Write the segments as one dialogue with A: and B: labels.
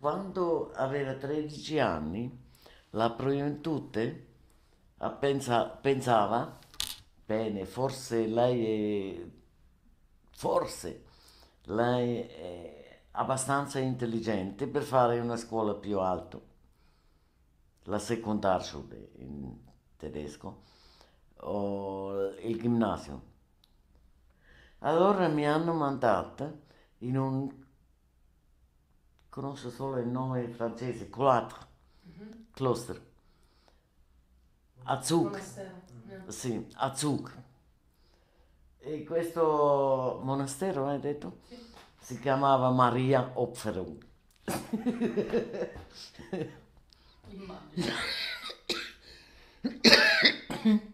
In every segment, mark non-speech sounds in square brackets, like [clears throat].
A: Quando aveva 13 anni, la Proientute pensa, pensava, bene, forse lei è, forse lei è abbastanza intelligente per fare una scuola più alta, la Sekundarschule in tedesco, o il ginnasio. Allora mi hanno mandata in un conosco solo il nome francese, cloître, mm-hmm. cluster. Azug. Mm-hmm. Sì, Azug. E questo monastero, hai detto? Sì. Si chiamava Maria Opferung.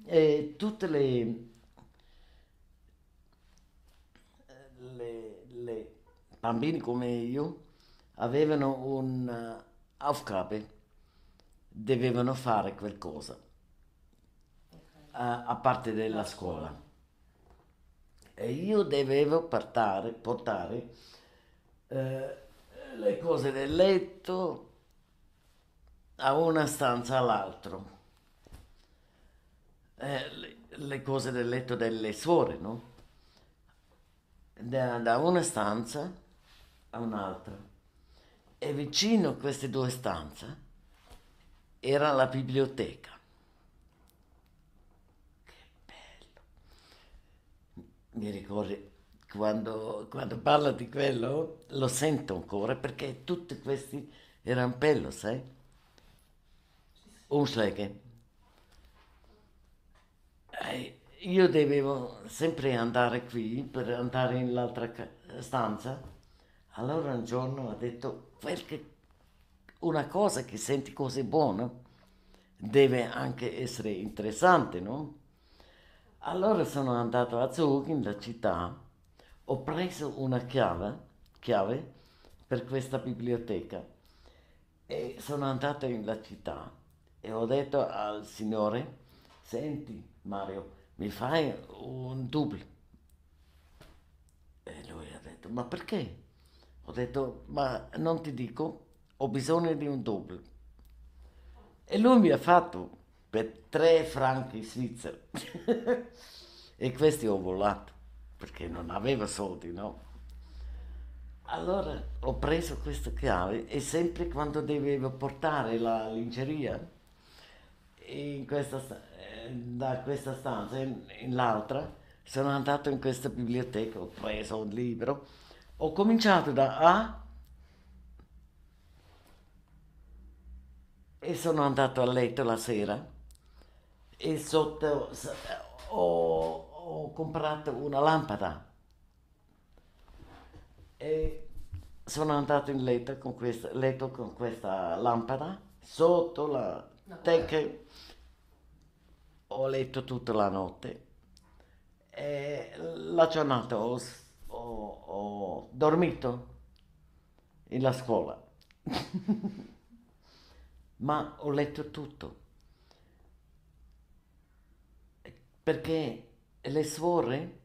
A: e tutte le, le, le bambini come io avevano un'aufgabe, eh, dovevano fare qualcosa, a, parte della scuola. E io dovevo portare, portare eh, le cose del letto a una stanza all'altra. Eh, le, le, cose del letto delle suore, no? da, da una stanza a un'altra e vicino a queste due stanze era la biblioteca. Che bello! Mi ricordo quando, quando parla di quello, lo sento ancora perché tutti questi erano bello, sai? Un schlegel. Eh, io dovevo sempre andare qui per andare in l'altra stanza allora un giorno ha detto, perché una cosa che senti così buona deve anche essere interessante, no? Allora sono andato a Zug, nella città, ho preso una chiave, chiave per questa biblioteca e sono andato nella città e ho detto al signore, senti Mario, mi fai un dubbio? E lui ha detto, ma perché? Ho detto, ma non ti dico, ho bisogno di un doppio. E lui mi ha fatto per tre franchi svizzeri. [laughs] e questi ho volato, perché non aveva soldi, no? Allora ho preso questa chiave e sempre quando dovevo portare la lingeria questa, eh, da questa stanza in, in l'altra, sono andato in questa biblioteca, ho preso un libro ho cominciato da A e sono andato a letto la sera e sotto ho, ho comprato una lampada e sono andato in letto con questa, letto con questa lampada sotto la no. tecca ho letto tutta la notte e la giornata ho ho, dormito in la scuola, [laughs] ma ho letto tutto. Perché le suore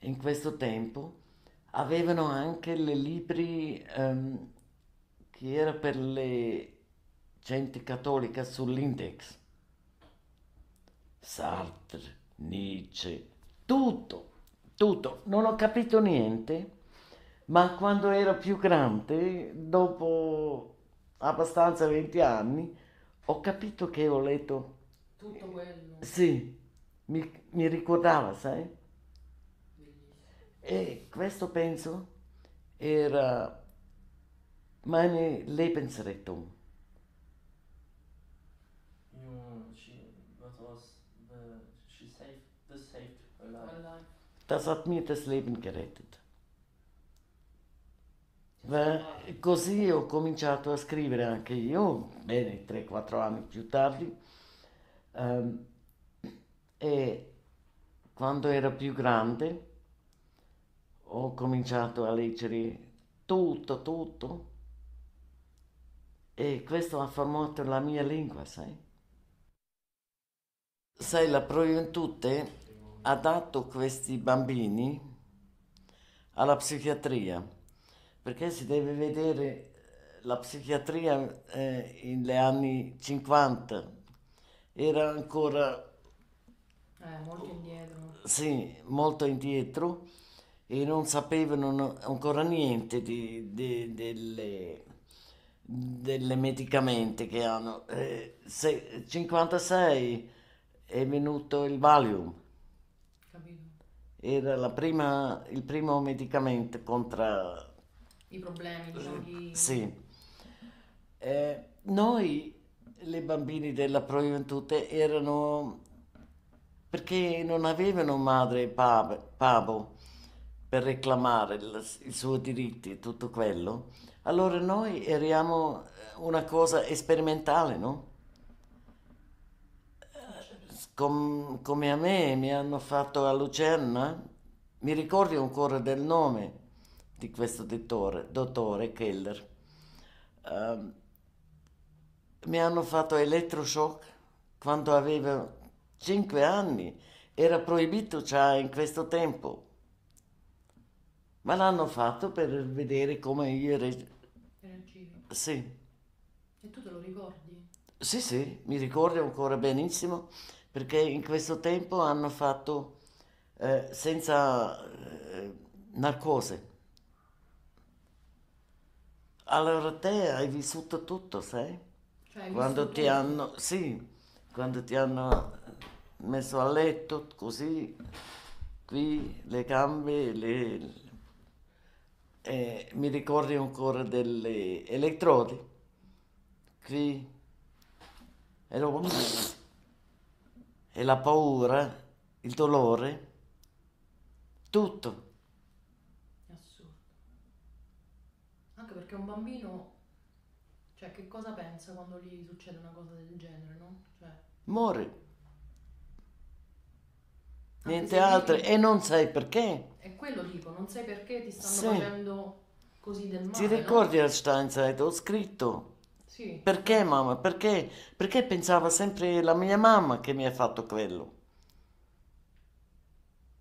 A: in questo tempo avevano anche i libri um, che era per le gente cattolica sull'index. Sartre, Nietzsche, tutto tutto. Non ho capito niente, ma quando ero più grande, dopo abbastanza 20 anni, ho capito che ho letto... Tutto quello. Sì, mi, mi ricordava, sai? E questo penso era meine Lebensrettung. Das hat mir das Leben gerettet. Beh, così ho cominciato a scrivere anche io, bene, 3-4 anni più tardi, um, e quando ero più grande ho cominciato a leggere tutto, tutto, e questo ha formato la mia lingua, sai? Sai, la Proientute adatto questi bambini alla psichiatria, perché si deve vedere eh, la psichiatria eh, negli anni 50 era ancora
B: eh, molto indietro.
A: Sì, molto indietro e non sapevano ancora niente di, di, delle, delle medicamente che hanno. Eh, se, 56 è venuto il Valium era prima, il primo medicamento contro
B: i problemi. Diciamo, di...
A: Sì. Eh, noi, le bambini della Proiuventute, erano perché non avevano madre e pavo per reclamare i suoi diritti e tutto quello. Allora noi eravamo una cosa sperimentale, no? com, come a me mi hanno fatto a Lucerna, mi ricordi ancora del nome di questo dottore, dottore Keller, uh, mi hanno fatto elettroshock quando avevo 5 anni, era proibito già in questo tempo, ma l'hanno fatto per vedere come io... Re- sì.
B: E tu te lo ricordi?
A: Sì, sì, mi ricordo ancora benissimo perché in questo tempo hanno fatto eh, senza eh, narcose. Allora te hai vissuto tutto, sai? Cioè, quando ti tutto? hanno, sì, quando ti hanno messo a letto così, qui le gambe, le, eh, mi ricordi ancora delle elettrodi, qui, e dopo e la paura, il dolore, tutto.
B: Assurdo. Anche perché un bambino, cioè che cosa pensa quando gli succede una cosa del genere, no? Cioè...
A: Muore. Niente altro devi... e non sai perché.
B: È quello tipo, non sai perché ti stanno sì. facendo così del male. Ti ricordi no?
A: la stanza? Ho scritto sì. Perché mamma? Perché? Perché pensava sempre la mia mamma che mi ha fatto quello?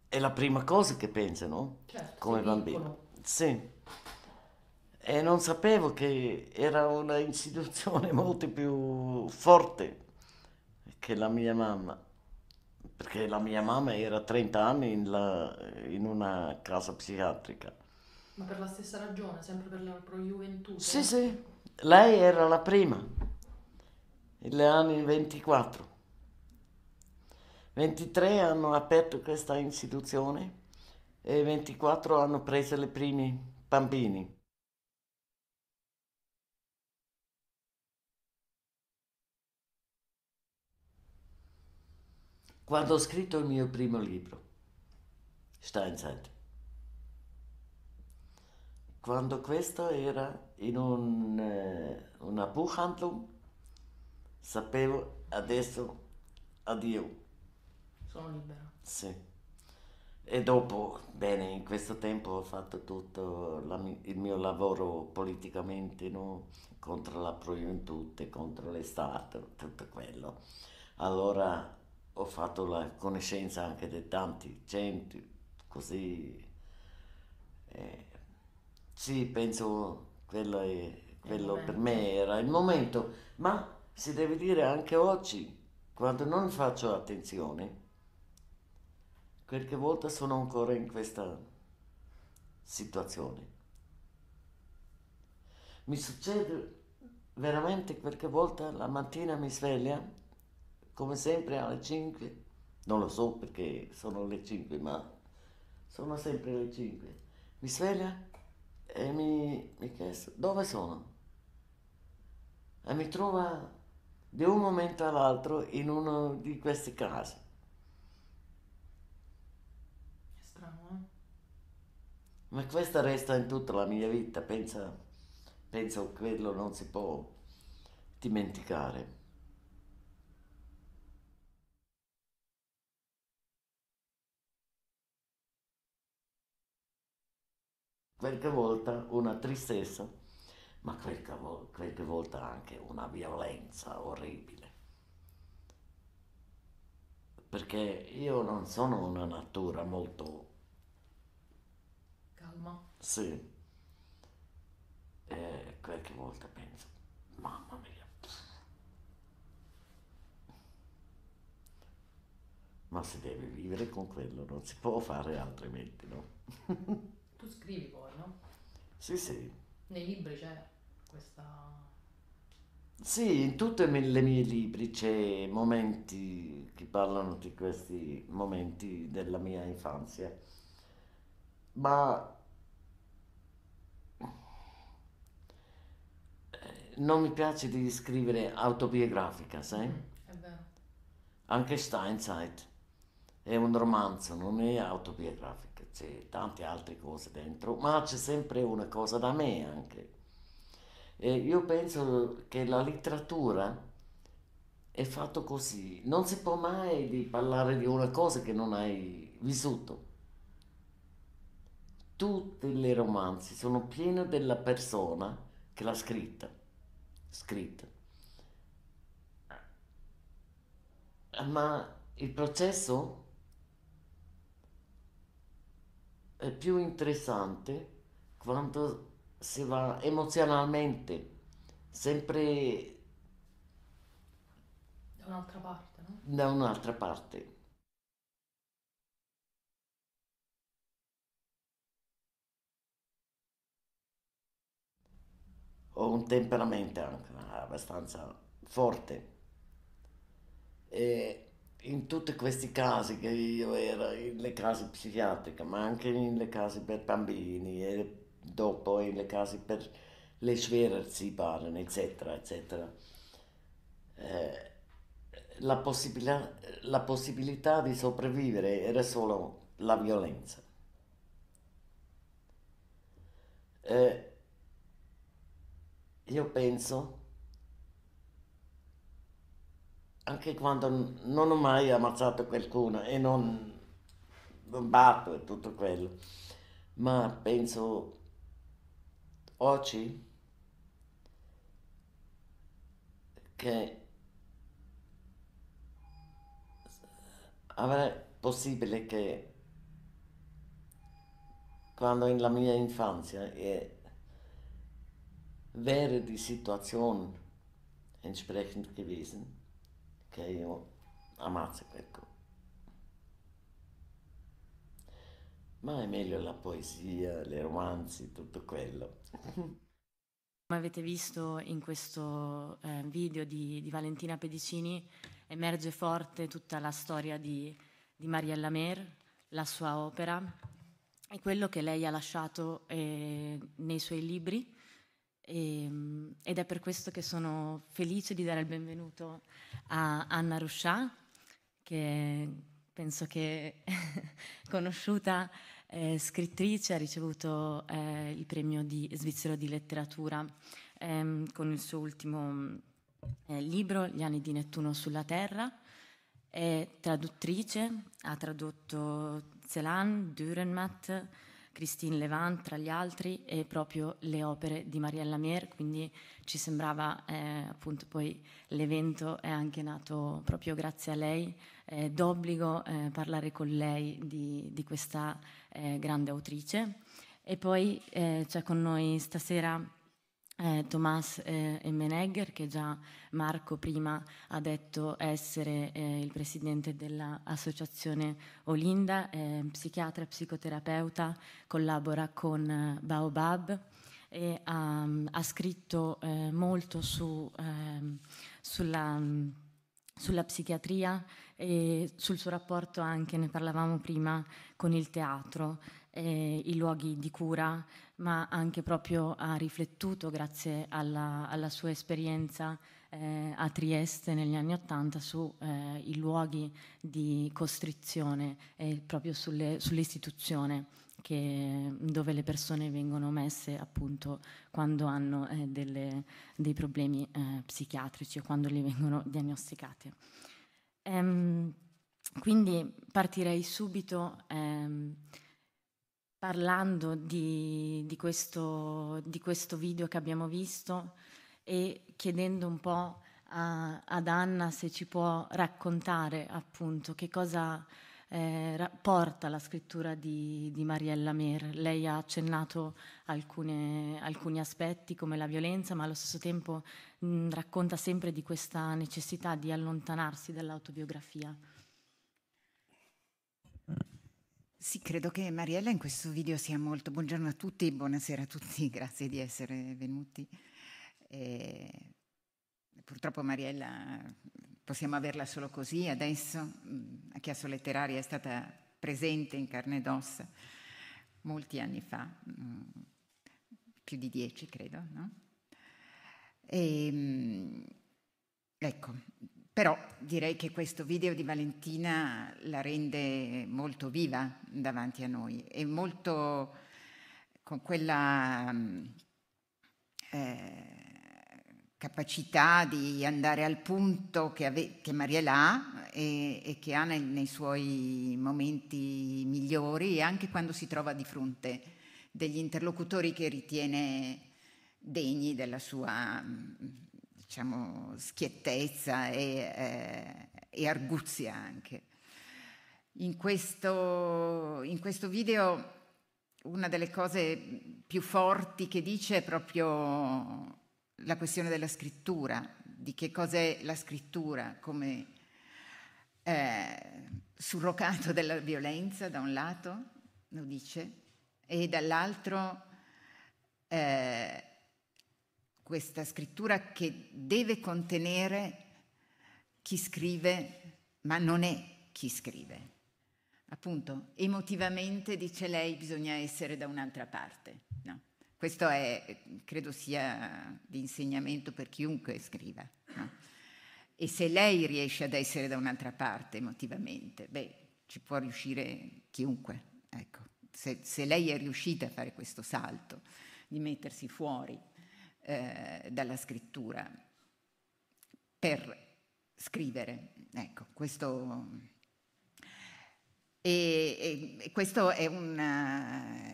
A: È la prima cosa che pensano certo, come bambino. Piccolo. Sì. E non sapevo che era una istituzione [laughs] molto più forte che la mia mamma. Perché la mia mamma era 30 anni in, la, in una casa psichiatrica.
C: Ma per la stessa ragione, sempre per la pro gioventù? Sì,
A: sì, lei era la prima, negli anni 24. 23 hanno aperto questa istituzione e 24 hanno preso i primi bambini. Quando ho scritto il mio primo libro, Steinzeit, quando questo era in un, eh, una buchhandlung, sapevo adesso addio. Sono libero. Sì. E dopo, bene, in questo tempo ho fatto tutto la, il mio lavoro politicamente no? contro la proiuntute, contro l'Estato, tutto quello. Allora ho fatto la conoscenza anche di tanti gente, così. Eh, sì, penso quello, è, quello per me era il momento, ma si deve dire anche oggi, quando non faccio attenzione, qualche volta sono ancora in questa situazione. Mi succede veramente qualche volta la mattina mi sveglia, come sempre alle 5, non lo so perché sono le 5, ma sono sempre le 5. Mi sveglia e mi, mi chiese dove sono e mi trova di un momento all'altro in uno di questi casi. È strano, eh? Ma questo resta in tutta la mia vita, pensa, penso quello non si può dimenticare. qualche volta una tristezza, ma qualche, vo- qualche volta anche una violenza orribile. Perché io non sono una natura molto... Calma. Sì. E eh, qualche volta penso, mamma mia. Ma si deve vivere con quello, non si può fare altrimenti, no?
B: [laughs] Tu scrivi poi, no? Sì, sì. Nei libri c'è questa...
A: Sì, in tutti i miei libri c'è momenti che parlano di questi momenti della mia infanzia, ma eh, non mi piace di scrivere autobiografica, sai? Mm, è vero. Anche Steinzeit è un romanzo, non è autobiografico c'è tante altre cose dentro, ma c'è sempre una cosa da me anche. E io penso che la letteratura è fatta così, non si può mai parlare di una cosa che non hai vissuto. Tutti i romanzi sono pieni della persona che l'ha scritta, scritta. Ma il processo è più interessante quando si va emozionalmente sempre
C: da un'altra parte, no?
A: Da un'altra parte. Ho un temperamento anche abbastanza forte. E in tutti questi casi che io ero nelle case psichiatriche, ma anche nelle case per bambini e dopo nelle case per le suore si parlano, eccetera, eccetera. Eh, la, possibilità, la possibilità di sopravvivere era solo la violenza. Eh, io penso anche quando non ho mai ammazzato qualcuno e non batto e tutto quello, ma penso oggi che avrei possibile che quando nella mia infanzia e wäre di Situation entsprechend gewesen che io amassi qualcuno. Ma è meglio la poesia, le romanzi, tutto quello.
B: [laughs] Come avete visto in questo eh, video di, di, Valentina Pedicini, emerge forte tutta la storia di, di Mariella Mer, la sua opera e quello che lei ha lasciato eh, nei suoi libri e, ehm, ed è per questo che sono felice di dare il benvenuto a Anna Ruscià, che penso che [laughs] conosciuta eh, scrittrice, ha ricevuto eh, il premio di, svizzero di letteratura ehm, con il suo ultimo eh, libro, Gli anni di Nettuno sulla Terra. È traduttrice, ha tradotto Zelan, Dürrenmatt, Christine Levant tra gli altri e proprio le opere di Mariella Mier, quindi ci sembrava eh, appunto poi l'evento è anche nato proprio grazie a lei, eh, d'obbligo eh, parlare con lei di, di questa eh, grande autrice. E poi eh, c'è con noi stasera eh, Thomas eh, Emmenegger, che già Marco prima ha detto essere eh, il presidente dell'associazione Olinda, psichiatra e psicoterapeuta, collabora con eh, Baobab e ha, ehm, ha scritto eh, molto su, ehm, sulla, sulla psichiatria e sul suo rapporto anche, ne parlavamo prima, con il teatro eh, i luoghi di cura, ma anche proprio ha riflettuto, grazie alla, alla sua esperienza eh, a Trieste negli anni Ottanta, sui eh, luoghi di costrizione e proprio sulle, sull'istituzione che, dove le persone vengono messe appunto quando hanno eh, delle, dei problemi eh, psichiatrici o quando li vengono diagnosticate. Ehm, quindi partirei subito ehm, parlando di, di, questo, di questo video che abbiamo visto e chiedendo un po' a, ad Anna se ci può raccontare appunto che cosa eh, porta la scrittura di, di, Mariella Mer. Lei ha accennato alcune, alcuni aspetti come la violenza, ma allo stesso tempo mh, racconta sempre di questa necessità di allontanarsi dall'autobiografia. Sì, credo che Mariella in questo video sia molto... Buongiorno
D: a tutti, buonasera a tutti, [laughs] grazie di essere venuti. E eh, purtroppo Mariella possiamo averla solo così adesso, mm, a Chiasso Letteraria è stata presente in carne ed ossa molti anni fa, mm, più di dieci credo, no? E, ehm, ecco, però direi che questo video di Valentina la rende molto viva davanti a noi e molto con quella mm, eh, capacità di andare al punto che, ave- che Mariela ha e-, e, che ha nel- nei suoi momenti migliori anche quando si trova di fronte degli interlocutori che ritiene degni della sua mm, diciamo, schiettezza e, eh, e arguzia anche. In questo, in questo, video una delle cose più forti che dice è proprio la questione della scrittura, di che cos'è la scrittura come eh, surrogato [laughs] della violenza da un lato, lo dice, e dall'altro eh, questa scrittura che deve contenere chi scrive, ma non è chi scrive. Appunto, emotivamente, dice lei, bisogna essere da un'altra parte. No. Questo è, credo sia di insegnamento per chiunque scriva. No? E se lei riesce ad essere da un'altra parte emotivamente, beh, ci può riuscire chiunque. Ecco, se, se lei è riuscita a fare questo salto, di mettersi fuori eh, dalla scrittura per scrivere. Ecco, questo, e, e, questo è, una,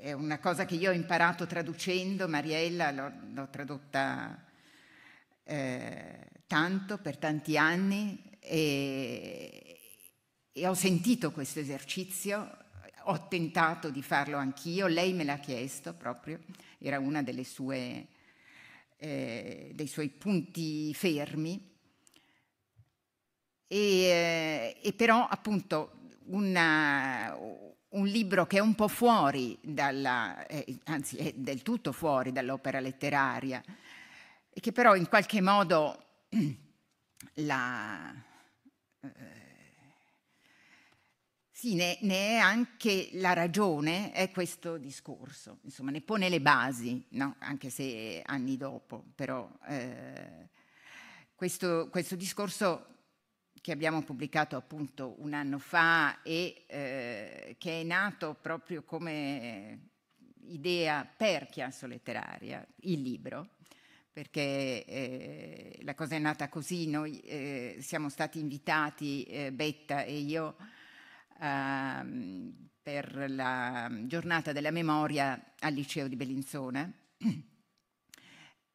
D: è una, cosa che io ho imparato traducendo, Mariella l'ho, l'ho tradotta eh, tanto per tanti anni e, e ho sentito questo esercizio, ho tentato di farlo anch'io, lei me l'ha chiesto proprio, era una delle sue eh, dei suoi punti fermi. E, eh, e però appunto una, un libro che è un po' fuori, dalla, eh, anzi è del tutto fuori dall'opera letteraria, e che però in qualche modo [clears throat] la, eh, sì, ne, ne, è anche la ragione, è questo discorso, insomma, ne pone le basi, no? anche se anni dopo, però eh, questo, questo, discorso che abbiamo pubblicato appunto un anno fa e eh, che è nato proprio come idea per Chiasso Letteraria, il libro, perché eh, la cosa è nata così, noi eh, siamo stati invitati, eh, Betta e io, ehm, per la giornata della memoria al liceo di Bellinzona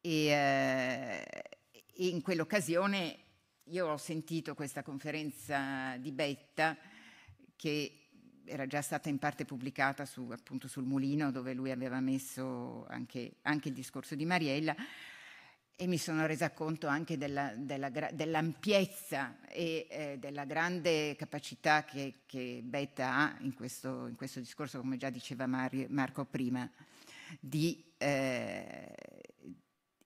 D: e, eh, in quell'occasione io ho sentito questa conferenza di Betta che era già stata in parte pubblicata su, appunto sul mulino dove lui aveva messo anche, anche il discorso di Mariella, e mi sono resa conto anche della, della, dell'ampiezza e eh, della grande capacità che, che Betta ha in questo, in questo, discorso, come già diceva Mario, Marco prima, di, eh,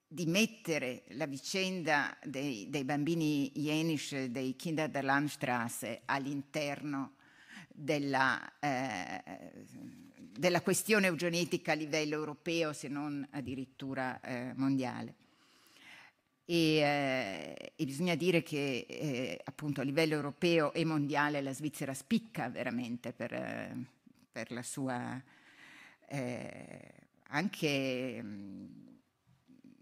D: di, mettere la vicenda dei, dei bambini Jenisch, dei Kinder der Landstraße, all'interno della, eh, della questione eugenetica a livello europeo, se non addirittura eh, mondiale. E, eh, e, bisogna dire che eh, appunto a livello europeo e mondiale la Svizzera spicca veramente per, eh, per la sua eh, anche mh, mm,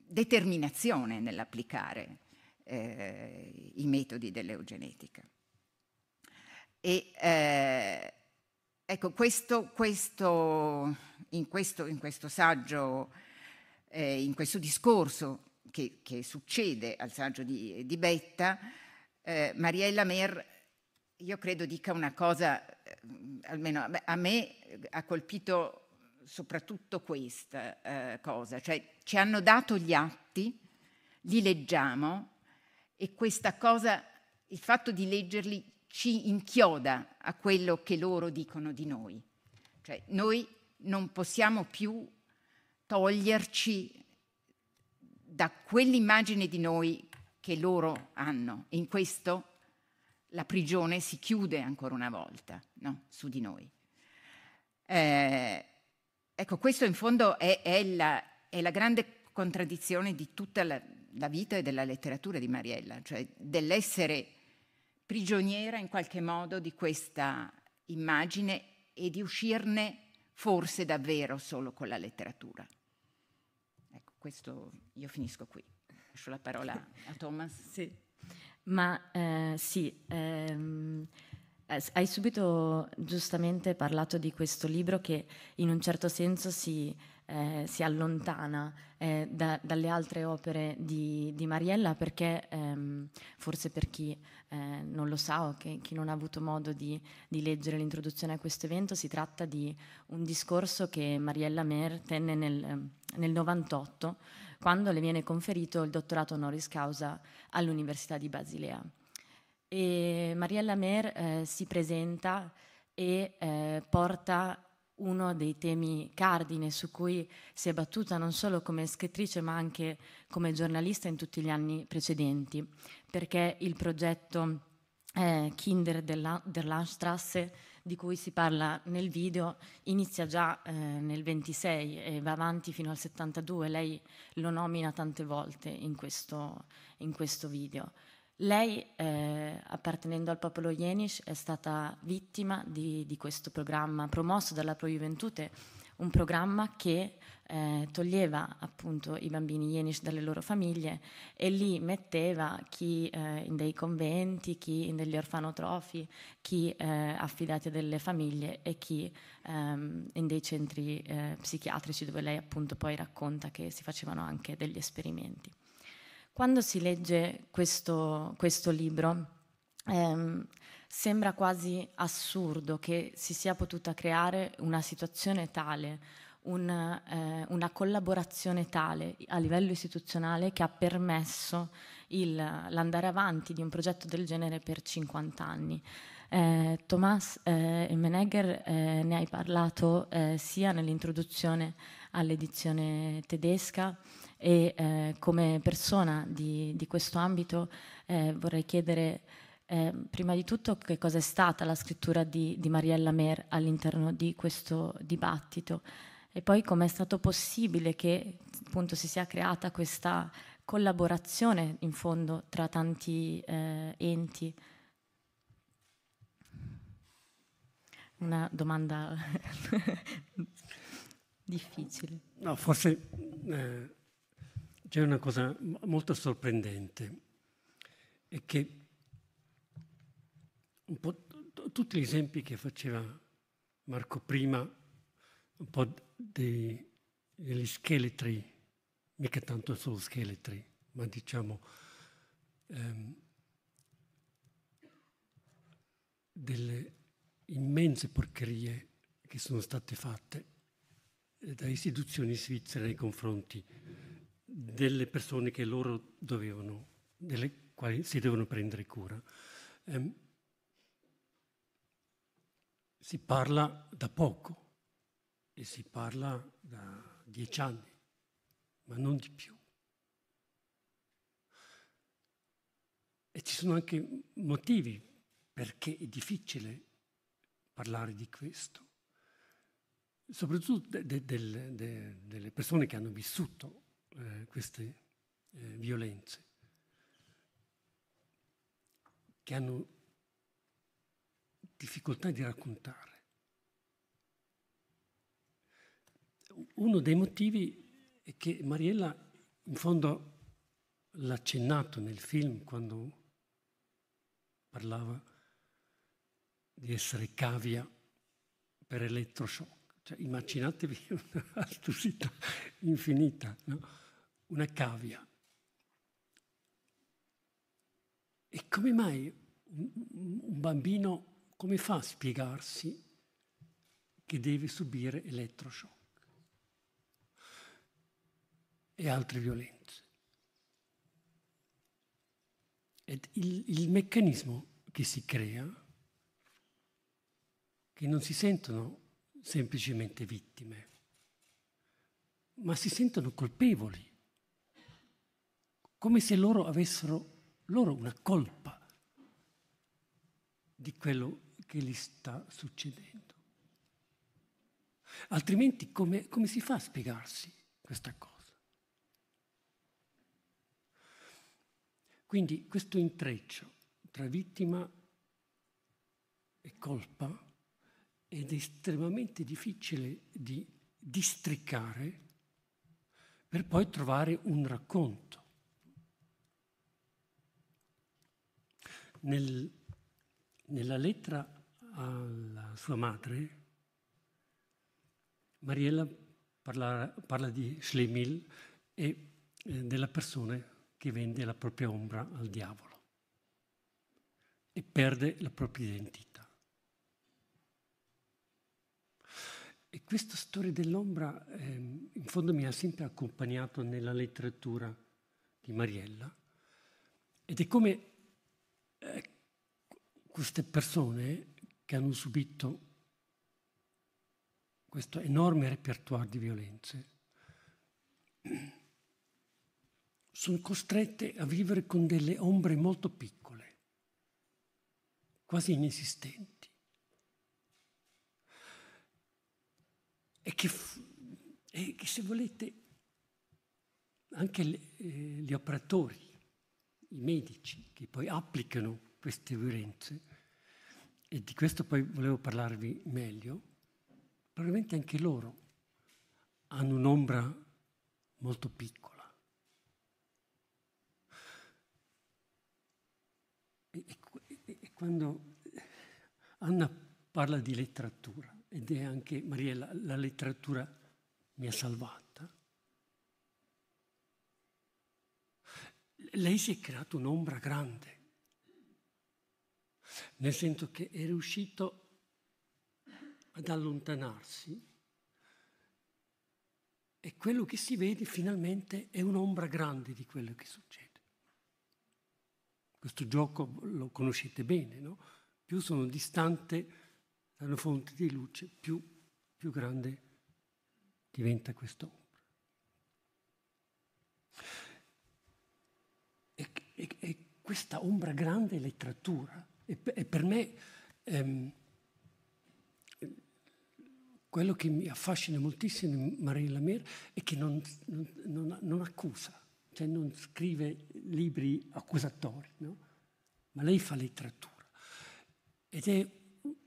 D: determinazione nell'applicare eh, i metodi dell'eugenetica. E ecco, questo, questo, in, questo, in questo saggio, in questo discorso che, che, succede al saggio di, di Betta, eh, Mariella Mer, io credo dica una cosa, eh, almeno a me eh, ha colpito soprattutto questa eh, cosa, cioè ci hanno dato gli atti, li leggiamo e questa cosa, il fatto di leggerli ci inchioda a quello che loro dicono di noi. Cioè noi non possiamo più toglierci da quell'immagine di noi che loro hanno. E in questo la prigione si chiude ancora una volta no? su di noi. Eh, ecco, questo in fondo è, è, la, è, la, grande contraddizione di tutta la, la vita e della letteratura di Mariella, cioè dell'essere prigioniera in qualche modo di questa immagine e di uscirne forse davvero solo con la letteratura questo io finisco qui. Lascio la parola a Thomas. [laughs] Sì.
B: Ma eh, sì, ehm, hai subito giustamente parlato di questo libro che in un certo senso si eh, si allontana eh, da, dalle altre opere di, di Mariella perché ehm, forse per chi eh, non lo sa o che, chi non ha avuto modo di, di leggere l'introduzione a questo evento si tratta di un discorso che Mariella Mer tenne nel, ehm, nel 98 quando le viene conferito il dottorato honoris causa all'Università di Basilea. E Mariella Mer eh, si presenta e eh, porta uno dei temi cardine su cui si è battuta non solo come scrittrice ma anche come giornalista in tutti gli anni precedenti, perché il progetto eh, Kinder della, der Landstrasse di cui si parla nel video inizia già eh, nel 26 e va avanti fino al 72, lei lo nomina tante volte in questo, in questo video. Lei, eh, appartenendo al popolo Yenish, è stata vittima di, di questo programma promosso dalla Pro Juventute, un programma che eh, toglieva appunto i bambini Yenish dalle loro famiglie e li metteva chi eh, in dei conventi, chi in degli orfanotrofi, chi eh, affidati a delle famiglie e chi ehm, in dei centri eh, psichiatrici dove lei appunto poi racconta che si facevano anche degli esperimenti. Quando si legge questo, questo libro ehm, sembra quasi assurdo che si sia potuta creare una situazione tale, un, eh, una collaborazione tale a livello istituzionale che ha permesso il, l'andare avanti di un progetto del genere per 50 anni. Eh, Thomas eh, Menegger eh, ne hai parlato eh, sia nell'introduzione all'edizione tedesca e eh, come persona di, di questo ambito eh, vorrei chiedere eh, prima di tutto che cosa è stata la scrittura di, di Mariella Mer all'interno di questo dibattito e poi come è stato possibile che appunto si sia creata questa collaborazione in fondo tra tanti eh, enti. Una domanda [laughs] difficile.
E: No, forse eh, c'è una cosa molto sorprendente, è che un po' t- tutti gli esempi che faceva Marco prima, un po' dei, degli scheletri, mica tanto solo scheletri, ma diciamo ehm, delle immense porcherie che sono state fatte eh, da istituzioni svizzere nei confronti delle persone che loro dovevano, delle quali si devono prendere cura. Eh, si parla da poco e si parla da dieci anni, ma non di più. E ci sono anche motivi perché è difficile parlare di questo, soprattutto de- de- de- delle persone che hanno vissuto eh, queste eh, violenze, che hanno difficoltà di raccontare. Uno dei motivi è che Mariella, in fondo, l'ha accennato nel film quando parlava di essere cavia per elettroshock. Cioè, immaginatevi [laughs] una astusità infinita. No? una cavia. E come mai un bambino, come fa a spiegarsi che deve subire elettroshock e altre violenze? Ed il, il meccanismo che si crea, che non si sentono semplicemente vittime, ma si sentono colpevoli come se loro avessero loro una colpa di quello che gli sta succedendo. Altrimenti come, come si fa a spiegarsi questa cosa? Quindi questo intreccio tra vittima e colpa ed è estremamente difficile di districare per poi trovare un racconto. Nel, nella lettera alla sua madre, Mariella parla, parla di Schlemil e eh, della persona che vende la propria ombra al diavolo e perde la propria identità. E questa storia dell'ombra eh, in fondo mi ha sempre accompagnato nella letteratura di Mariella ed è come queste persone che hanno subito questo enorme repertoire di violenze sono costrette a vivere con delle ombre molto piccole, quasi inesistenti, e che, e che se volete anche le, eh, gli operatori i medici che poi applicano queste violenze, e di questo poi volevo parlarvi meglio, probabilmente anche loro hanno un'ombra molto piccola. E, e, e quando Anna parla di letteratura, ed è anche, Mariella, la letteratura mi ha salvato. lei si è creata un'ombra grande, nel senso che è riuscito ad allontanarsi e quello che si vede finalmente è un'ombra grande di quello che succede. Questo gioco lo conoscete bene, no? Più sono distante dalla fonte di luce, più, più grande diventa quest'ombra. E, e questa ombra grande è letteratura. E, e per me ehm, quello che mi affascina moltissimo in Marie Lamère è che non, non, non, non accusa, cioè non scrive libri accusatori, no? ma lei fa letteratura. Ed è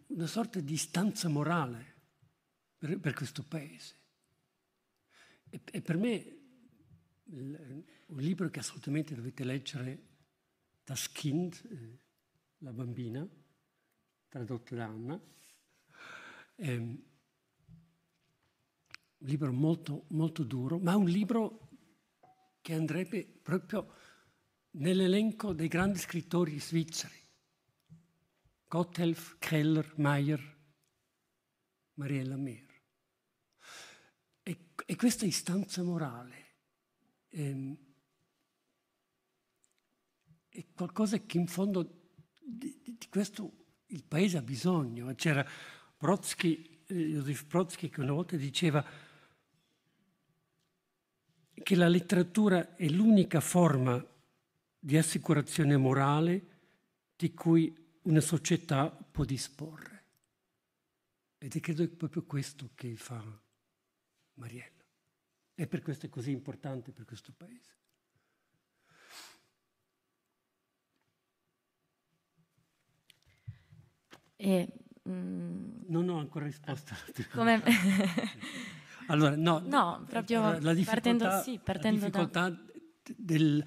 E: una sorta di stanza morale per, per questo paese. E, e per me un libro che assolutamente dovete leggere Das Kind, eh, la bambina, tradotto da Anna. Eh, un libro molto, molto duro, ma un libro che andrebbe proprio nell'elenco dei grandi scrittori svizzeri. Gotthelf, Keller, Mayer, Mariella Meer. E, e questa istanza morale Ehm, è qualcosa che in fondo di, di questo il paese ha bisogno. C'era Brodsky, eh, Josef Brodsky che una volta diceva che la letteratura è l'unica forma di assicurazione morale di cui una società può disporre. Ed è credo proprio questo che fa Mariella. E per questo è così importante per questo paese. E, mm, non ho ancora risposto alla tua come... [laughs] allora, no, no, proprio eh, la partendo, sì, partendo la difficoltà da... del,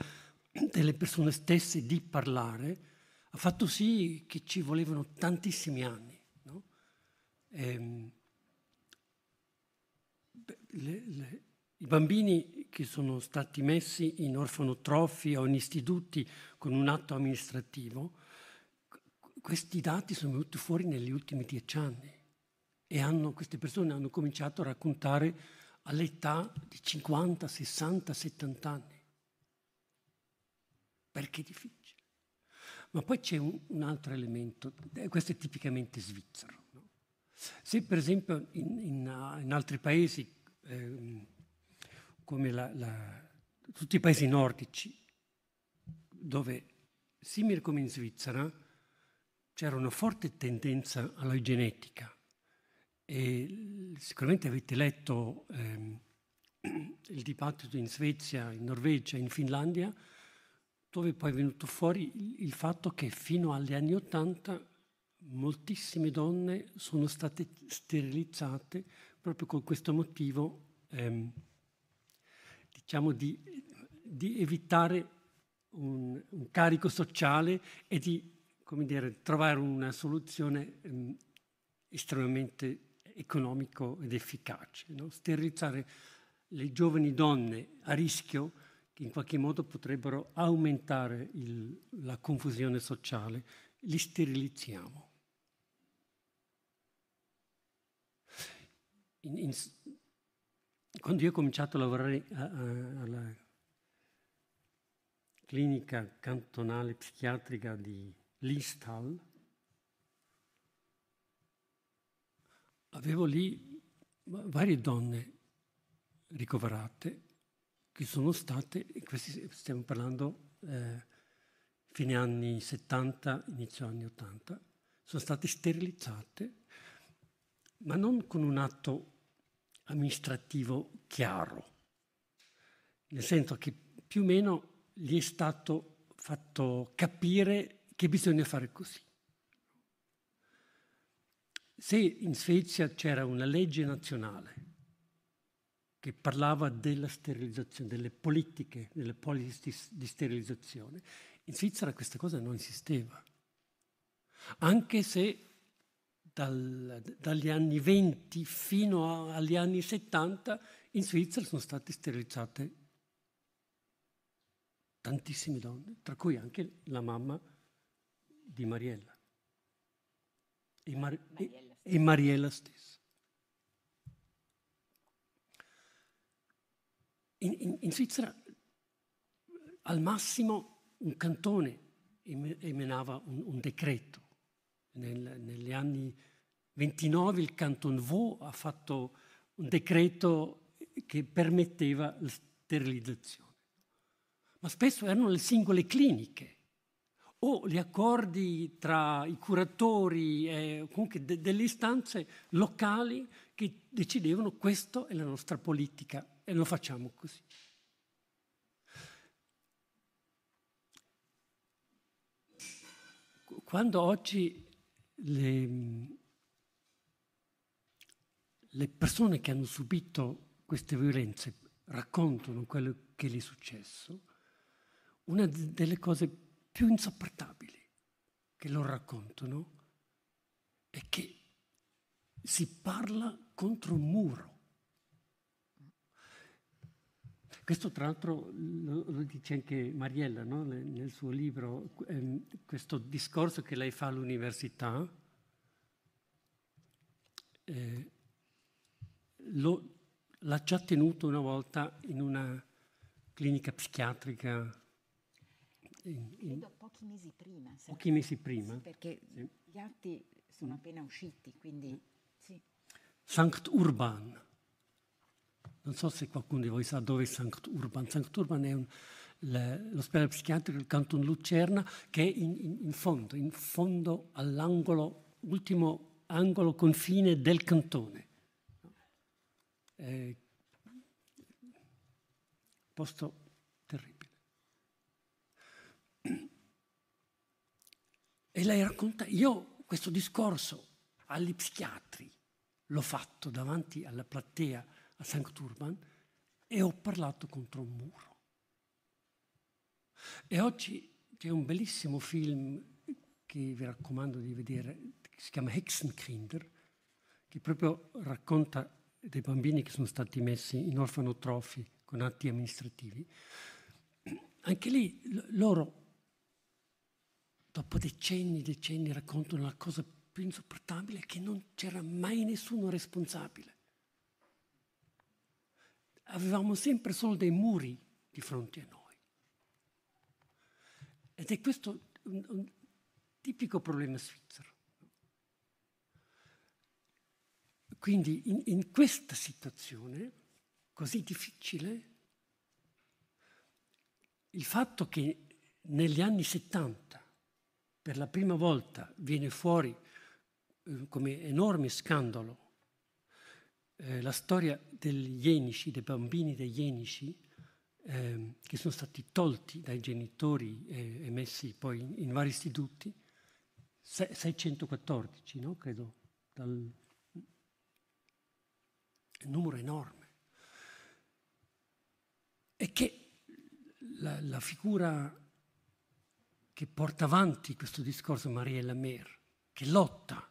E: delle persone stesse di parlare ha fatto sì che ci volevano tantissimi anni. No? E, ehm, le, le, i bambini che sono stati messi in orfanotrofi o in istituti con un atto amministrativo, questi dati sono venuti fuori negli ultimi dieci anni e hanno, queste persone hanno cominciato a raccontare all'età di 50, 60, 70 anni. Perché è difficile. Ma poi c'è un, un altro elemento, eh, questo è tipicamente svizzero. No? Se per esempio in, in, in altri paesi... Eh, come la, la, tutti i paesi nordici, dove, simile come in Svizzera, c'era una forte tendenza alla genetica. E sicuramente avete letto ehm, [clears throat] il dibattito in Svezia, in Norvegia, in Finlandia, dove poi è venuto fuori il fatto che fino agli anni Ottanta moltissime donne sono state sterilizzate proprio con questo motivo ehm, diciamo, di, di evitare un, un, carico sociale e di dire, trovare una soluzione mh, mm, estremamente economico ed efficace. No? Sterilizzare le giovani donne a rischio che in qualche modo potrebbero aumentare il, la confusione sociale, li sterilizziamo. In, in, quando io ho cominciato a lavorare a, eh, a, eh, alla clinica cantonale psichiatrica di Listal, avevo lì varie donne ricoverate che sono state, questi stiamo parlando eh, fine anni 70, inizio anni 80, sono state sterilizzate, ma non con un atto amministrativo chiaro, nel senso che più o meno gli è stato fatto capire che bisogna fare così. Se in Svezia c'era una legge nazionale che parlava della sterilizzazione, delle politiche, delle policy di sterilizzazione, in Svizzera questa cosa non esisteva, anche se dal, dagli anni 20 fino agli anni 70 in Svizzera sono state sterilizzate tantissime donne, tra cui anche la mamma di Mariella e, Mar- Mariella, stessa. E Mariella stessa. In, in, in, Svizzera al massimo un cantone emanava un, un decreto nel, negli anni 29 il Canton Vaud ha fatto un decreto che permetteva la sterilizzazione. Ma spesso erano le singole cliniche o gli accordi tra i curatori e comunque de- delle istanze locali che decidevano questa è la nostra politica e lo facciamo così. Quando oggi le, le persone che hanno subito queste violenze raccontano quello che gli è successo, una delle cose più insopportabili che loro raccontano è che si parla contro un muro. Questo tra l'altro lo, lo dice anche Mariella no? Le, nel suo libro, ehm, questo discorso che lei fa all'università. Eh, lo, l'ha già tenuto una volta in una clinica psichiatrica.
D: In, in pochi mesi prima. Pochi mesi prima. Sì, perché sì. gli atti sono appena usciti, quindi... Sì.
E: Sankt Urban. Non so se qualcuno di voi sa dove è Sankt Urban. Sankt Urban è un, le, l'ospedale psichiatrico del Canton Lucerna che è in, in, in fondo, in fondo all'angolo, ultimo angolo confine del cantone eh, posto terribile. E lei racconta, io questo discorso agli psichiatri l'ho fatto davanti alla platea a Sancturban e ho parlato contro un muro. E oggi c'è un bellissimo film che vi raccomando di vedere, che si chiama Hexenkinder, che proprio racconta dei bambini che sono stati messi in orfanotrofi con atti amministrativi, anche lì loro, dopo decenni e decenni, raccontano la cosa più insopportabile, che non c'era mai nessuno responsabile. Avevamo sempre solo dei muri di fronte a noi. Ed è questo un, un tipico problema svizzero. Quindi in, in questa situazione così difficile, il fatto che negli anni 70 per la prima volta viene fuori eh, come enorme scandalo eh, la storia degli ienici, dei bambini degli ienici ehm, che sono stati tolti dai genitori e messi poi in, in vari istituti, 614, no? credo, dal un numero enorme, e che la, la figura che porta avanti questo discorso Mariella Mer, che lotta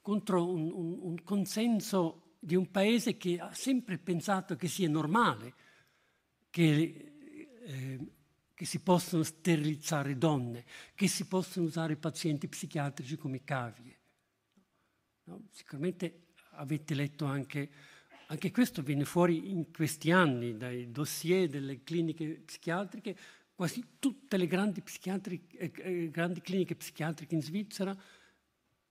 E: contro un, un, un consenso di un paese che ha sempre pensato che sia normale che, eh, che, si possano sterilizzare donne, che si possono usare pazienti psichiatrici come cavie. No? Sicuramente avete letto anche anche questo viene fuori in questi anni dai dossier delle cliniche psichiatriche. Quasi tutte le grandi, psichiatri, eh, eh grandi cliniche psichiatriche in Svizzera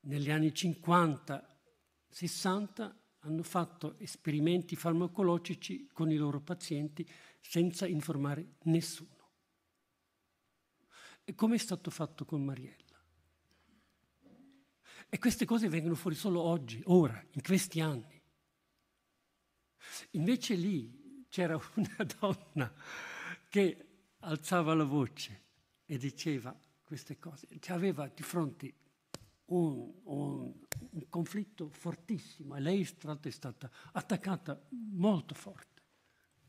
E: negli anni 50-60 hanno fatto esperimenti farmacologici con i loro pazienti senza informare nessuno. E come è stato fatto con Mariella? E queste cose vengono fuori solo oggi, ora, in questi anni. Invece lì c'era [laughs] una donna che alzava la voce e diceva queste cose. Cioè aveva di fronte un, un, un conflitto fortissimo e lei è stata attaccata molto forte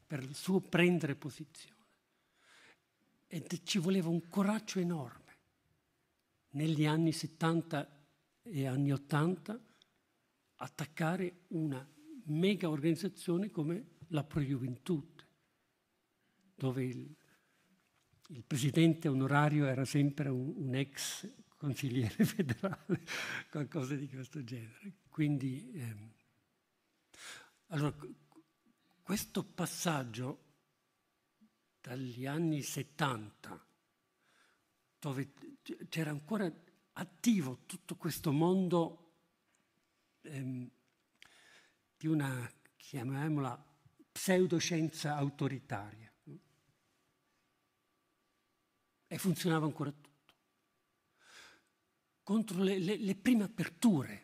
E: per il suo prendere posizione. E ci voleva un coraggio enorme. Negli anni 70 e anni 80 attaccare una mega organizzazioni come la Pro Projuventud, dove il, il, presidente onorario era sempre un, un ex consigliere [laughs] federale, qualcosa di questo genere. Quindi, ehm, allora, questo passaggio dagli anni 70, dove c'era ancora attivo tutto questo mondo ehm, di una, chiamiamola, pseudoscienza autoritaria. E funzionava ancora tutto. Contro le, le, le prime aperture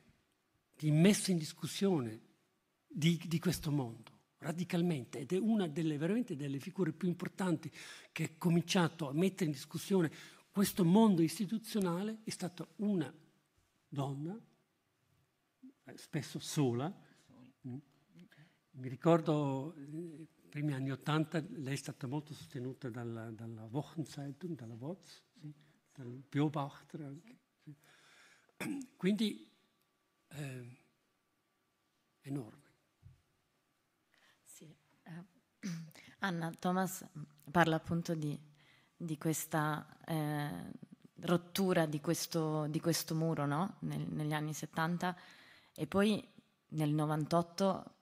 E: di messa in discussione di, di, questo mondo, radicalmente, ed è una delle, veramente delle figure più importanti che ha cominciato a mettere in discussione questo mondo istituzionale, è stata una donna, eh, spesso sola, mi ricordo nei eh, primi anni Ottanta lei è stata molto sostenuta dalla, dalla Wochenzeitung, dalla WOTS, sì, dal Beobachter anche. Sì. [clears throat] Quindi eh, enorme. Sì.
B: Eh, [clears throat] Anna, Thomas parla appunto di, di questa eh, rottura di questo, di questo muro no? Nel, negli anni 70 e poi nel 98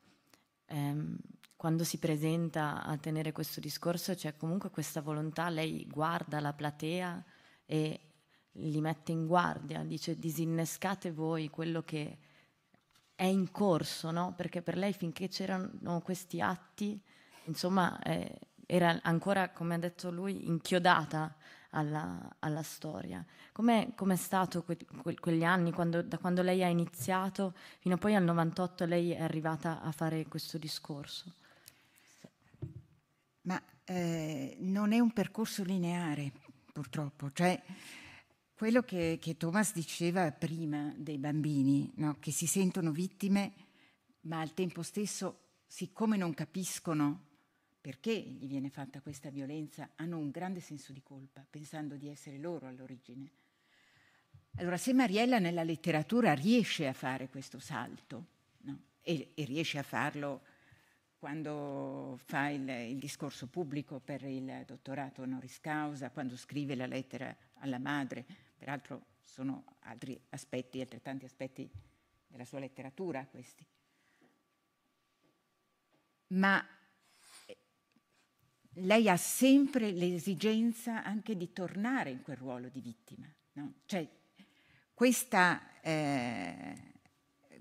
B: ehm, quando si presenta a tenere questo discorso c'è comunque questa volontà, lei guarda la platea e li mette in guardia, dice disinnescate voi quello che è in corso, no? perché per lei finché c'erano questi atti, insomma, eh, era ancora, come ha detto lui, inchiodata alla, alla storia. Com'è, com'è stato que, que, quegli anni, quando, da quando lei ha iniziato fino a poi al 98 lei è arrivata a fare questo discorso?
D: Ma eh, non è un percorso lineare, purtroppo. Cioè, quello che, che Thomas diceva prima dei bambini, no? che si sentono vittime, ma al tempo stesso, siccome non capiscono perché gli viene fatta questa violenza hanno un grande senso di colpa, pensando di essere loro all'origine. Allora, se Mariella nella letteratura riesce a fare questo salto, no? e, e, riesce a farlo quando fa il, il discorso pubblico per il dottorato honoris causa, quando scrive la lettera alla madre, peraltro sono altri aspetti, altrettanti aspetti della sua letteratura questi. Ma lei ha sempre l'esigenza anche di tornare in quel ruolo di vittima. No? Cioè, questa, eh,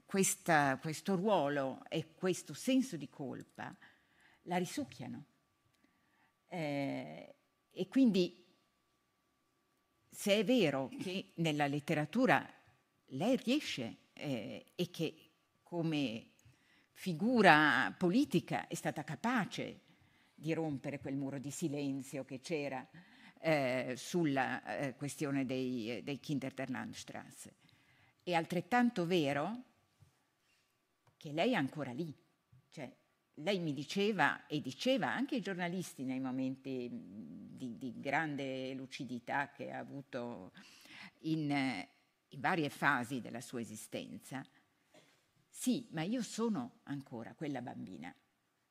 D: questa, questo ruolo e questo senso di colpa la risucchiano. Eh, e quindi se è vero che nella letteratura lei riesce eh, e che come figura politica è stata capace di rompere quel muro di silenzio che c'era eh, sulla eh, questione dei, eh, dei Kinder der Landstraße. È altrettanto vero che lei è ancora lì, cioè lei mi diceva e diceva anche ai giornalisti nei momenti mm, di, di grande lucidità che ha avuto in, eh, in, varie fasi della sua esistenza, sì, ma io sono ancora quella bambina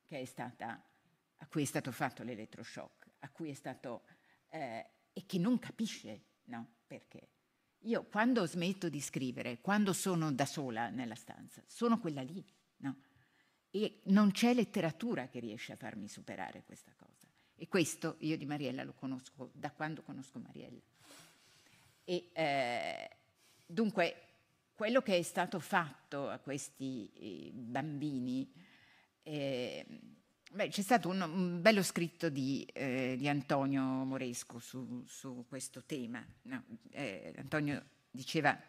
D: che è stata a cui è stato fatto l'elettroshock, a cui è stato... Eh, e che non capisce no, perché. Io quando smetto di scrivere, quando sono da sola nella stanza, sono quella lì, no? E non c'è letteratura che riesce a farmi superare questa cosa. E questo io di Mariella lo conosco da quando conosco Mariella. E, eh, dunque, quello che è stato fatto a questi eh, bambini eh, Beh, c'è stato un, un, bello scritto di, eh, di Antonio Moresco su, su questo tema. No, eh, Antonio diceva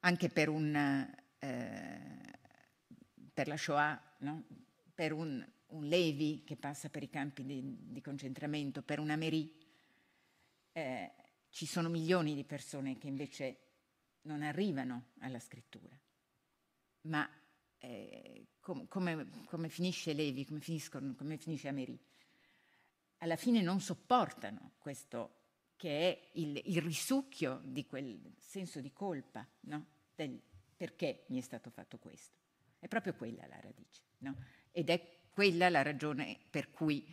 D: anche per, un, eh, per la Shoah, no? per un, un, Levi che passa per i campi di, di concentramento, per una Meri, eh, ci sono milioni di persone che invece non arrivano alla scrittura, ma eh, com, come, come, finisce Levi, come, come finisce Amery. Alla fine non sopportano questo che è il, il risucchio di quel senso di colpa, no? Del perché mi è stato fatto questo. È proprio quella la radice, no? Ed è quella la ragione per cui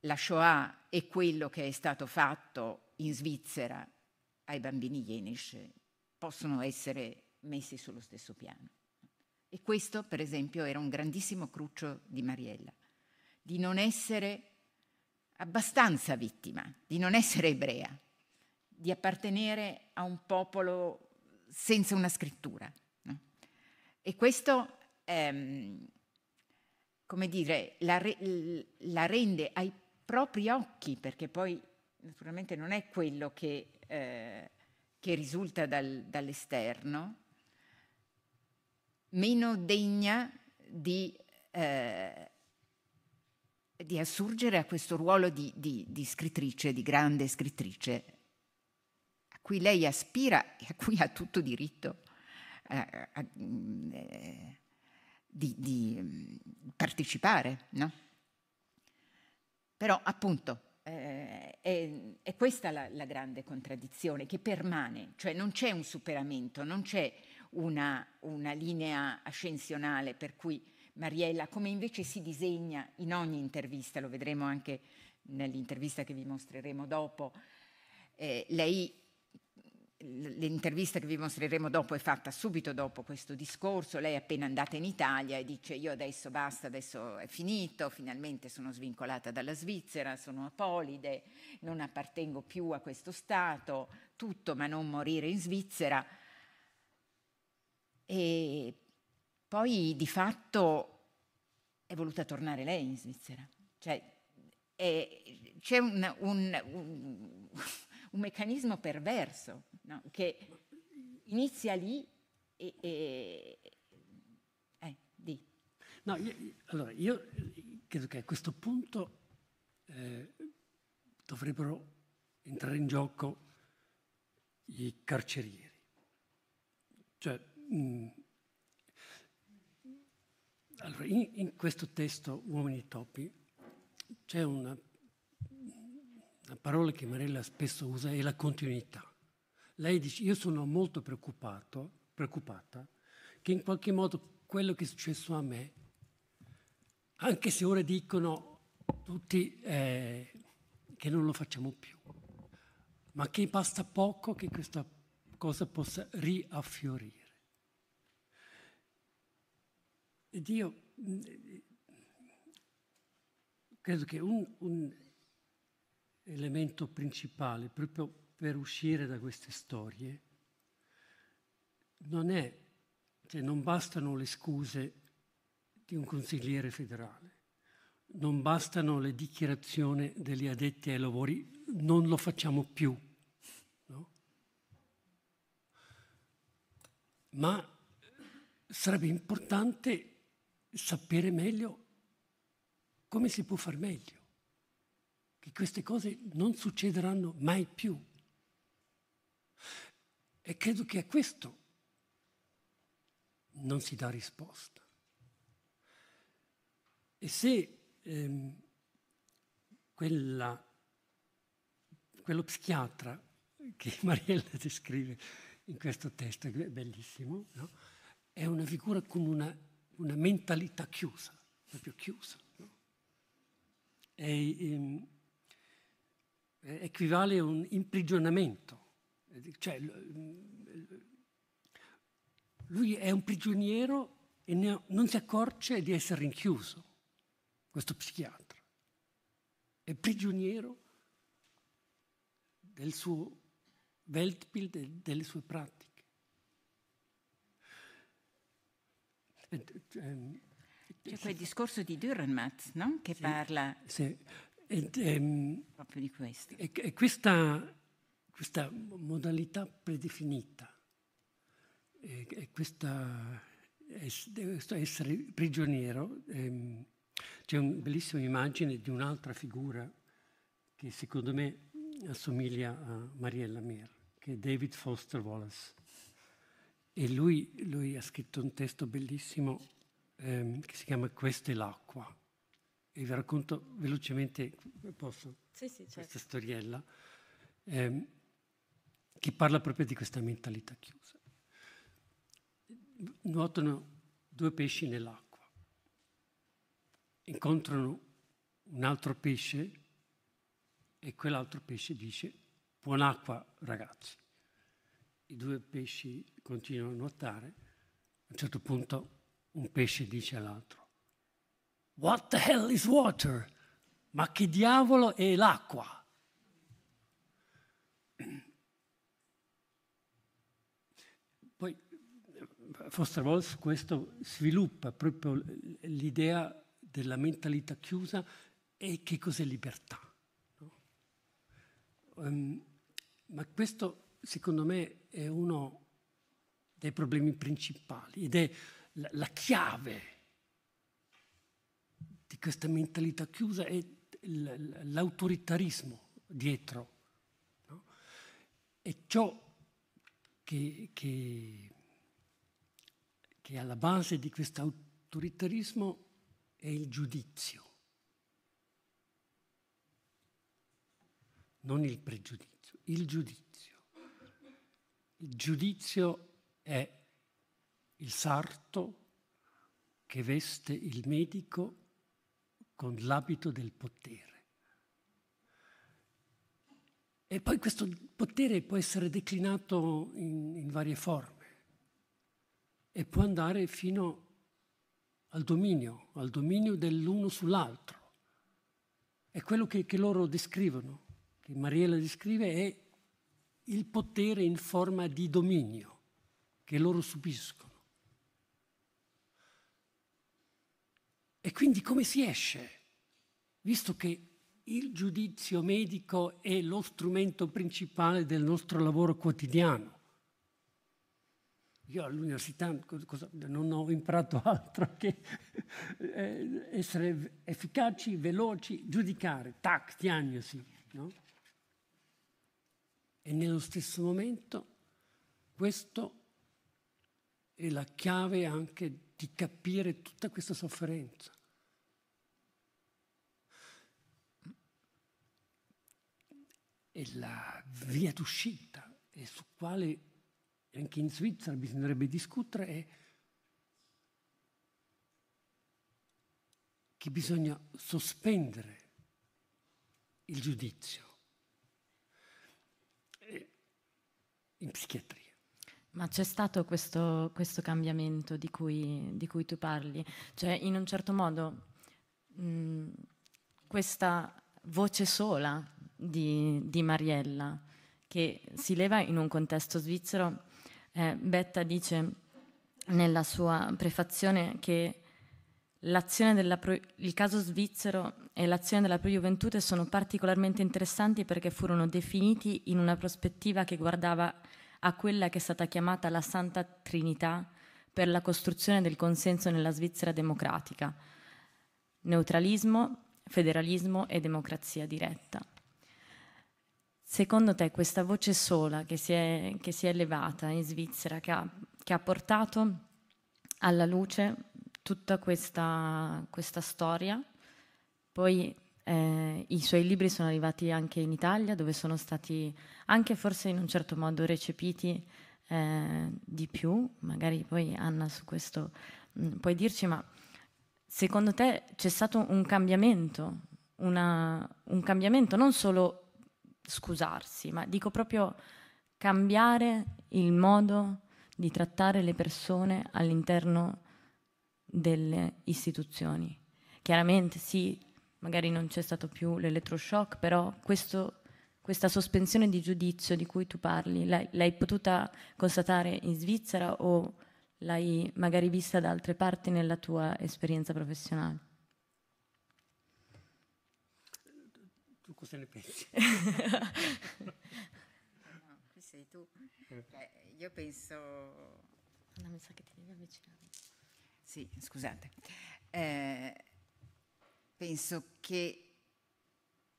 D: la Shoah e quello che è stato fatto in Svizzera ai bambini Yenish possono essere messi sullo stesso piano. E questo, per esempio, era un grandissimo cruccio di Mariella, di non essere abbastanza vittima, di non essere ebrea, di appartenere a un popolo senza una scrittura. No? E questo, ehm, come dire, la, re- la, rende ai propri occhi, perché poi naturalmente non è quello che, eh, che risulta dal, dall'esterno, meno degna di, eh, di assurgere a questo ruolo di, di, di scrittrice, di grande scrittrice, a cui lei aspira e a cui ha tutto diritto. A, a, eh, di, di, mm, partecipare, no? Però appunto eh, è, è, questa la, la, grande contraddizione che permane, cioè non c'è un superamento, non c'è una, una linea ascensionale per cui Mariella, come invece si disegna in ogni intervista, lo vedremo anche nell'intervista che vi mostreremo dopo, eh, lei, l'intervista che vi mostreremo dopo è fatta subito dopo questo discorso, lei è appena andata in Italia e dice io adesso basta, adesso è finito, finalmente sono svincolata dalla Svizzera, sono apolide, non appartengo più a questo Stato, tutto ma non morire in Svizzera e poi di fatto è voluta tornare lei in Svizzera. Cioè, è, c'è un, un, un, un, meccanismo perverso no? che inizia lì e... e eh, di. No, io, allora, io
E: credo che a questo punto eh, dovrebbero entrare in gioco i carcerieri. Cioè, Mm. allora, in, in, questo testo Uomini e topi c'è una, una parola che Marella spesso usa, è la continuità. Lei dice, io sono molto preoccupata che in qualche modo quello che è successo a me, anche se ora dicono tutti eh, che non lo facciamo più, ma che basta poco che questa cosa possa riaffiorire. Ed io mm, credo che un, un elemento principale proprio per uscire da queste storie non è, cioè non bastano le scuse di un consigliere federale, non bastano le dichiarazioni degli addetti ai lavori, non lo facciamo più. No? Ma sarebbe importante sapere meglio come si può far meglio, che queste cose non succederanno mai più. E credo che a questo non si dà risposta. E se ehm, quella, quello psichiatra che [laughs] Mariella descrive in questo testo, che è bellissimo, no? è una figura con una una mentalità chiusa, proprio chiusa. No? E, e, ehm, equivale a un imprigionamento. Cioè, lui è un prigioniero e non si accorge di essere rinchiuso, questo psichiatra. È prigioniero del suo Weltbild, delle sue pratiche.
D: Eh, ehm, c'è quel discorso di Dürrenmatt no? che sì, parla sì. Ed, ehm, proprio di questo.
E: E, e questa, questa, modalità predefinita, e, e questa, questo essere prigioniero, ehm, c'è una bellissima immagine di un'altra figura che secondo me assomiglia a Mariella Mir, che è David Foster Wallace e lui, lui, ha scritto un testo bellissimo ehm, che si chiama Questa è l'acqua. E vi racconto velocemente, posso?
B: Sì, sì, certo. Questa
E: storiella, ehm, che parla proprio di questa mentalità chiusa. Nuotano due pesci nell'acqua, incontrano un altro pesce e quell'altro pesce dice buon'acqua ragazzi i due pesci continuano a nuotare, a un certo punto un pesce dice all'altro, What the hell is water? Ma che diavolo è l'acqua? Poi Foster Wolf su questo sviluppa proprio l'idea della mentalità chiusa e che cos'è libertà. No? Um, ma questo, secondo me, è uno dei problemi principali ed è la, la chiave di questa mentalità chiusa è l'autoritarismo dietro. No? E ciò che, che, che è alla base di questo autoritarismo è il giudizio, non il pregiudizio, il giudizio. Il giudizio è il sarto che veste il medico con l'abito del potere. E poi questo potere può essere declinato in, in varie forme e può andare fino al dominio, al dominio dell'uno sull'altro. È quello che, che loro descrivono, che Mariella descrive, è il potere in forma di dominio che loro subiscono. E quindi come si esce? Visto che il giudizio medico è lo strumento principale del nostro lavoro quotidiano. Io all'università cosa, non ho imparato [laughs] altro che eh, essere efficaci, veloci, giudicare, tac, diagnosi. No? E nello stesso momento questo è la chiave anche di capire tutta questa sofferenza. E la via d'uscita, e su quale anche in Svizzera bisognerebbe discutere, è che bisogna sospendere il giudizio
B: in psichiatria. Ma c'è stato questo, questo cambiamento di cui, di cui, tu parli? Cioè, in un certo modo, mh, questa voce sola di, di, Mariella, che si leva in un contesto svizzero, eh, Betta dice nella sua prefazione che Pro, il caso svizzero e l'azione della Pro Juventute sono particolarmente interessanti perché furono definiti in una prospettiva che guardava a quella che è stata chiamata la Santa Trinità per la costruzione del consenso nella Svizzera democratica, neutralismo, federalismo e democrazia diretta. Secondo te questa voce sola che si è, che si è elevata in Svizzera, che ha, che ha portato alla luce tutta questa, questa storia. Poi eh, i suoi libri sono arrivati anche in Italia, dove sono stati anche forse in un certo modo recepiti eh, di più. Magari poi Anna su questo mh, mm, puoi dirci, ma secondo te c'è stato un cambiamento, una, un cambiamento non solo scusarsi, ma dico proprio cambiare il modo di trattare le persone all'interno di delle istituzioni. Chiaramente sì, magari non c'è stato più l'elettroshock, però questo, questa sospensione di giudizio di cui tu parli, l'hai, l'hai potuta constatare in Svizzera o l'hai magari vista da altre parti nella tua esperienza professionale?
E: Tu cosa ne pensi? [laughs] no,
D: qui sei tu. Eh, eh io penso... No, mi sa che ti devi avvicinare. Sì, scusate. Eh, penso che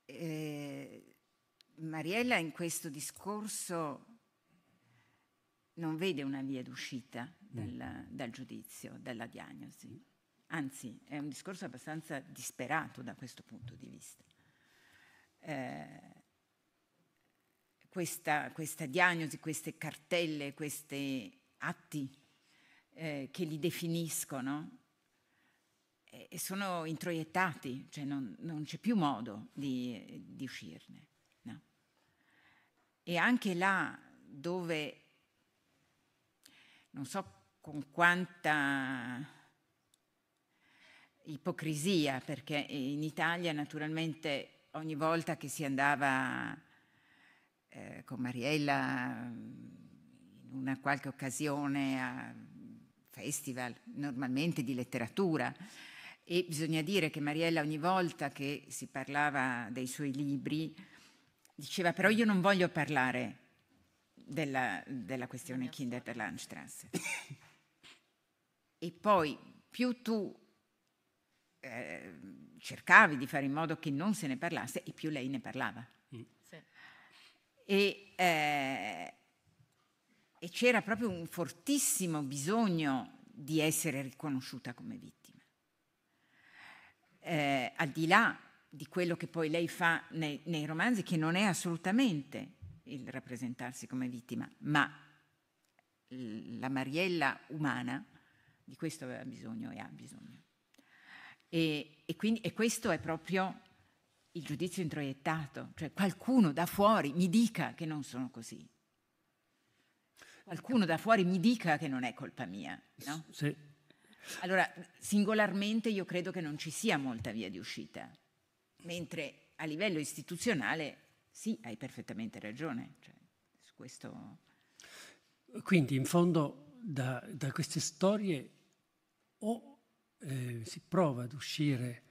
D: eh, Mariella in questo discorso non vede una via d'uscita dal, mm. dal, giudizio, dalla diagnosi. Anzi, è un discorso abbastanza disperato da questo punto di vista. Eh, questa, questa diagnosi, queste cartelle, questi atti eh, che li definiscono e sono introiettati, cioè non, non c'è più modo di, di uscirne. No? E anche là dove, non so con quanta ipocrisia, perché in Italia naturalmente ogni volta che si andava eh, con Mariella mm, in una qualche occasione a festival normalmente di letteratura e bisogna dire che Mariella ogni volta che si parlava dei suoi libri diceva però io non voglio parlare della, della questione Kinder per Landstrasse. e poi più tu eh, cercavi di fare in modo che non se ne parlasse e più lei ne parlava. Mm. Sì. E, eh, e c'era proprio un fortissimo bisogno di essere riconosciuta come vittima. Eh, al di là di quello che poi lei fa nei, nei romanzi, che non è assolutamente il rappresentarsi come vittima, ma la Mariella umana di questo aveva bisogno e ha bisogno. E, e, quindi, e, questo è proprio il giudizio introiettato, cioè qualcuno da fuori mi dica che non sono così qualcuno da fuori mi dica che non è colpa mia. No? Sì. Allora, singolarmente io credo che non ci sia molta via di uscita, mentre a livello istituzionale sì, hai perfettamente ragione. Cioè, su questo...
E: Quindi, in fondo, da, da queste storie o eh, si prova ad uscire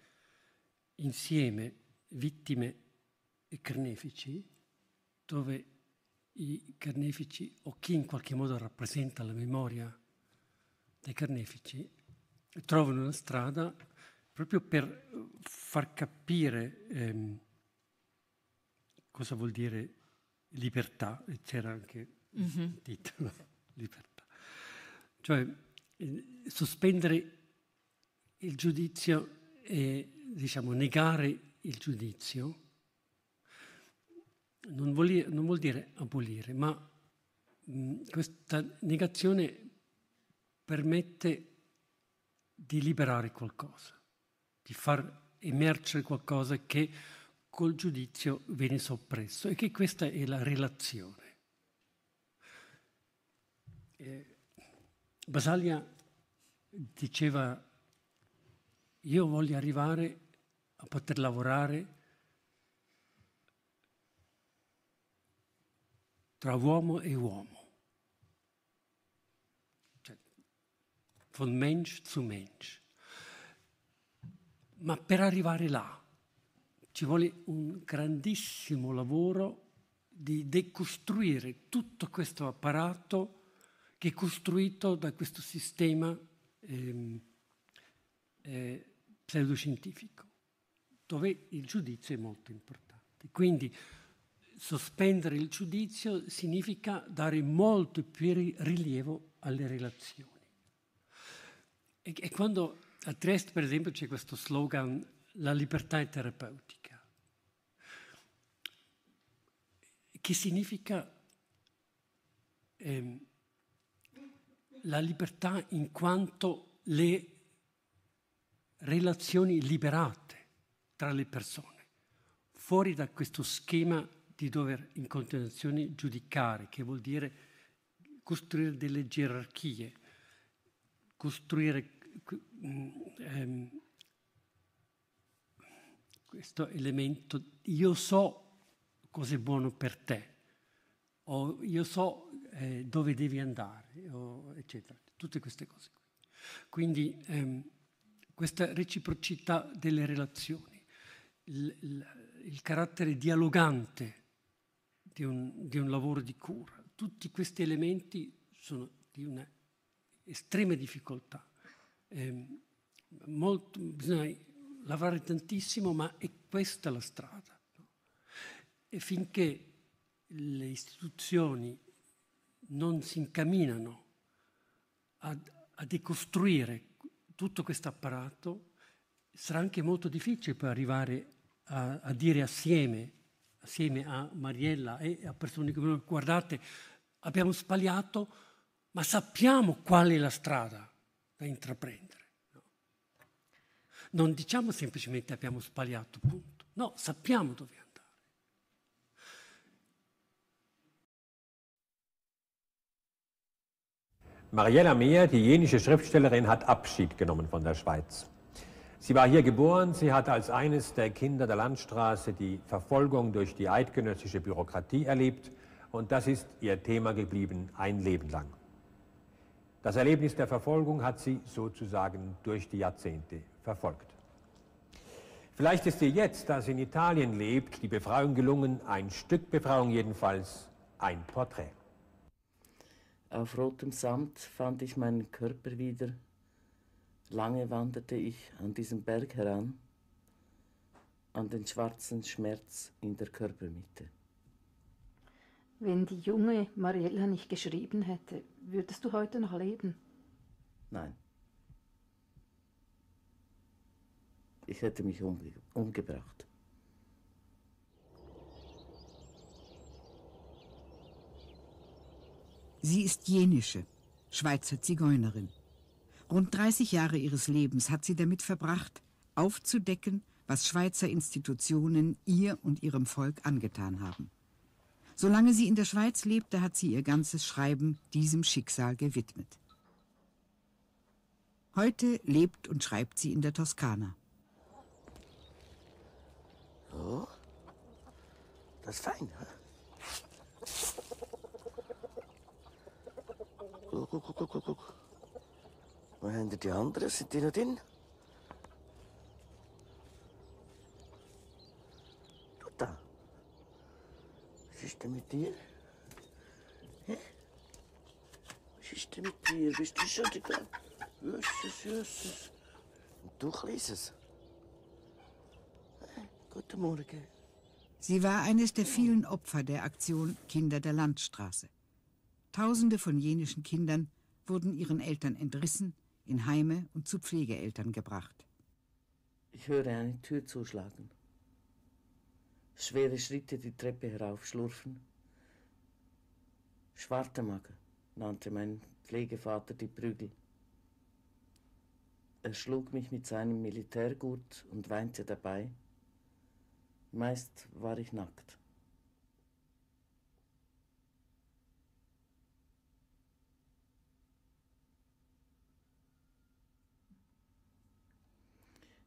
E: insieme vittime e carnefici, dove i carnefici o chi in qualche modo rappresenta la memoria dei carnefici trovano una strada proprio per far capire ehm, cosa vuol dire libertà, e c'era anche mm-hmm. il titolo, [laughs] libertà, cioè eh, sospendere il giudizio e diciamo negare il giudizio non vuol, dire, non vuol dire abolire, ma mh, mm, questa negazione permette di liberare qualcosa, di far emergere qualcosa che col giudizio viene soppresso e che questa è la relazione. Eh, Basaglia diceva io voglio arrivare a poter lavorare tra uomo e uomo, cioè, von Mensch zu Mensch. Ma per arrivare là ci vuole un grandissimo lavoro di decostruire tutto questo apparato che è costruito da questo sistema ehm, eh, pseudoscientifico, dove il giudizio è molto importante. Quindi sospendere il giudizio significa dare molto più rilievo alle relazioni. E, e quando a Trieste, per esempio, c'è questo slogan la libertà è terapeutica, che significa eh, la libertà in quanto le relazioni liberate tra le persone, fuori da questo schema di dover in continuazione giudicare, che vuol dire costruire delle gerarchie, costruire... Ehm, questo elemento, io so cosa è buono per te, o io so eh, dove devi andare, o, eccetera, tutte queste cose Quindi ehm, questa reciprocità delle relazioni, il, il, il carattere dialogante di un, di un lavoro di cura. Tutti questi elementi sono di una estrema difficoltà. Eh, molto, bisogna lavorare tantissimo, ma è questa la strada. E finché le istituzioni non si incamminano a, a decostruire tutto questo apparato, sarà anche molto difficile poi arrivare a, a dire assieme assieme a Mariella e a persone come noi, guardate, abbiamo sbagliato, ma sappiamo qual è la strada da intraprendere. No? Non diciamo semplicemente abbiamo sbagliato, punto. No, sappiamo dove andare. Mariella Mehr, die jenische Schriftstellerin, hat Abschied genommen von der Schweiz. Sie war hier geboren, sie hat als eines der Kinder der Landstraße die Verfolgung durch die eidgenössische Bürokratie erlebt und das ist ihr Thema geblieben ein Leben lang. Das Erlebnis der Verfolgung hat sie sozusagen durch die Jahrzehnte verfolgt. Vielleicht ist ihr jetzt, da sie in Italien lebt, die Befreiung gelungen, ein Stück
A: Befreiung jedenfalls, ein Porträt. Auf rotem Samt fand ich meinen Körper wieder, Lange wanderte ich an diesem Berg heran, an den schwarzen Schmerz in der Körpermitte.
C: Wenn die junge Mariella nicht geschrieben hätte, würdest du heute noch leben?
A: Nein. Ich hätte mich umge umgebracht. Sie ist
F: jenische, Schweizer Zigeunerin. Rund 30 Jahre ihres Lebens hat sie damit verbracht, aufzudecken, was Schweizer Institutionen ihr und ihrem Volk angetan haben. Solange sie in der Schweiz lebte, hat sie ihr ganzes Schreiben diesem Schicksal gewidmet. Heute lebt und schreibt sie in der Toskana.
A: Oh, das ist fein, ne? Guck, guck, guck, guck, guck. Wo haben die anderen? Sind die noch drin? Du da. Was ist denn mit dir? Hä? Was ist denn mit dir? Bist du schon da? Jesus, Jesus. Und du kleines.
F: Guten Morgen. Sie war eines der vielen Opfer der Aktion Kinder der Landstraße. Tausende von jenischen Kindern wurden ihren Eltern entrissen, in Heime und zu Pflegeeltern gebracht.
A: Ich höre eine Tür zuschlagen. Schwere Schritte die Treppe heraufschlurfen. Schwartemacker nannte mein Pflegevater die Prügel. Er schlug mich mit seinem Militärgurt und weinte dabei. Meist war ich nackt.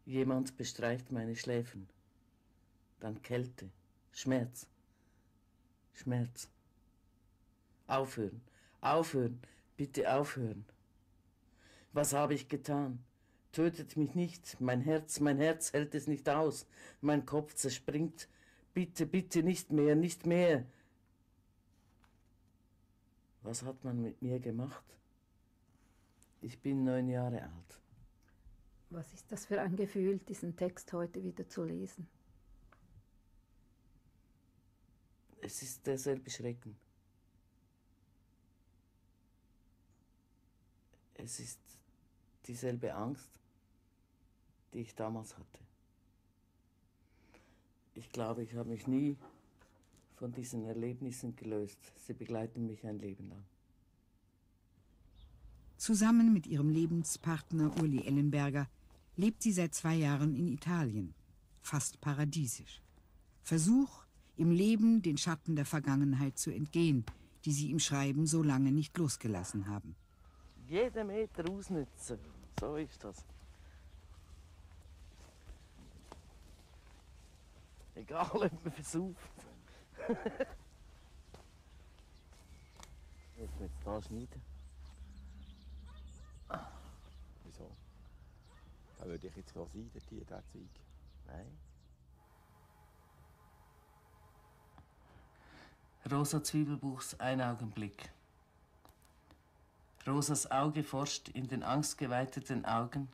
A: Jemand bestreicht meine Schläfen, dann Kälte, Schmerz, Schmerz. Aufhören, aufhören, bitte aufhören. Was habe ich getan? Tötet mich nicht, mein Herz, mein Herz hält es nicht aus, mein Kopf zerspringt. Bitte, bitte nicht mehr, nicht mehr. Was hat man mit mir gemacht? Ich bin neun Jahre alt
C: was ist das für ein Gefühl, diesen Text heute wieder zu lesen?
A: Es ist derselbe Schrecken. Es ist dieselbe Angst, die ich damals hatte. Ich glaube, ich habe mich nie von diesen Erlebnissen gelöst. Sie begleiten mich ein Leben lang.
F: Zusammen mit ihrem Lebenspartner Uli Ellenberger lebt sie seit zwei Jahren in Italien, fast paradiesisch. Versuch, im Leben den Schatten der Vergangenheit zu entgehen, die sie im Schreiben so lange nicht losgelassen haben.
A: Jeden Meter ausnützen, so ist das. Egal, ob man versucht. [laughs] jetzt muss ich da schneiden. würde ich jetzt sein, der Tier, der Nein. Rosa Zwiebelbuchs ein Augenblick. Rosas Auge forscht in den angstgeweiteten Augen,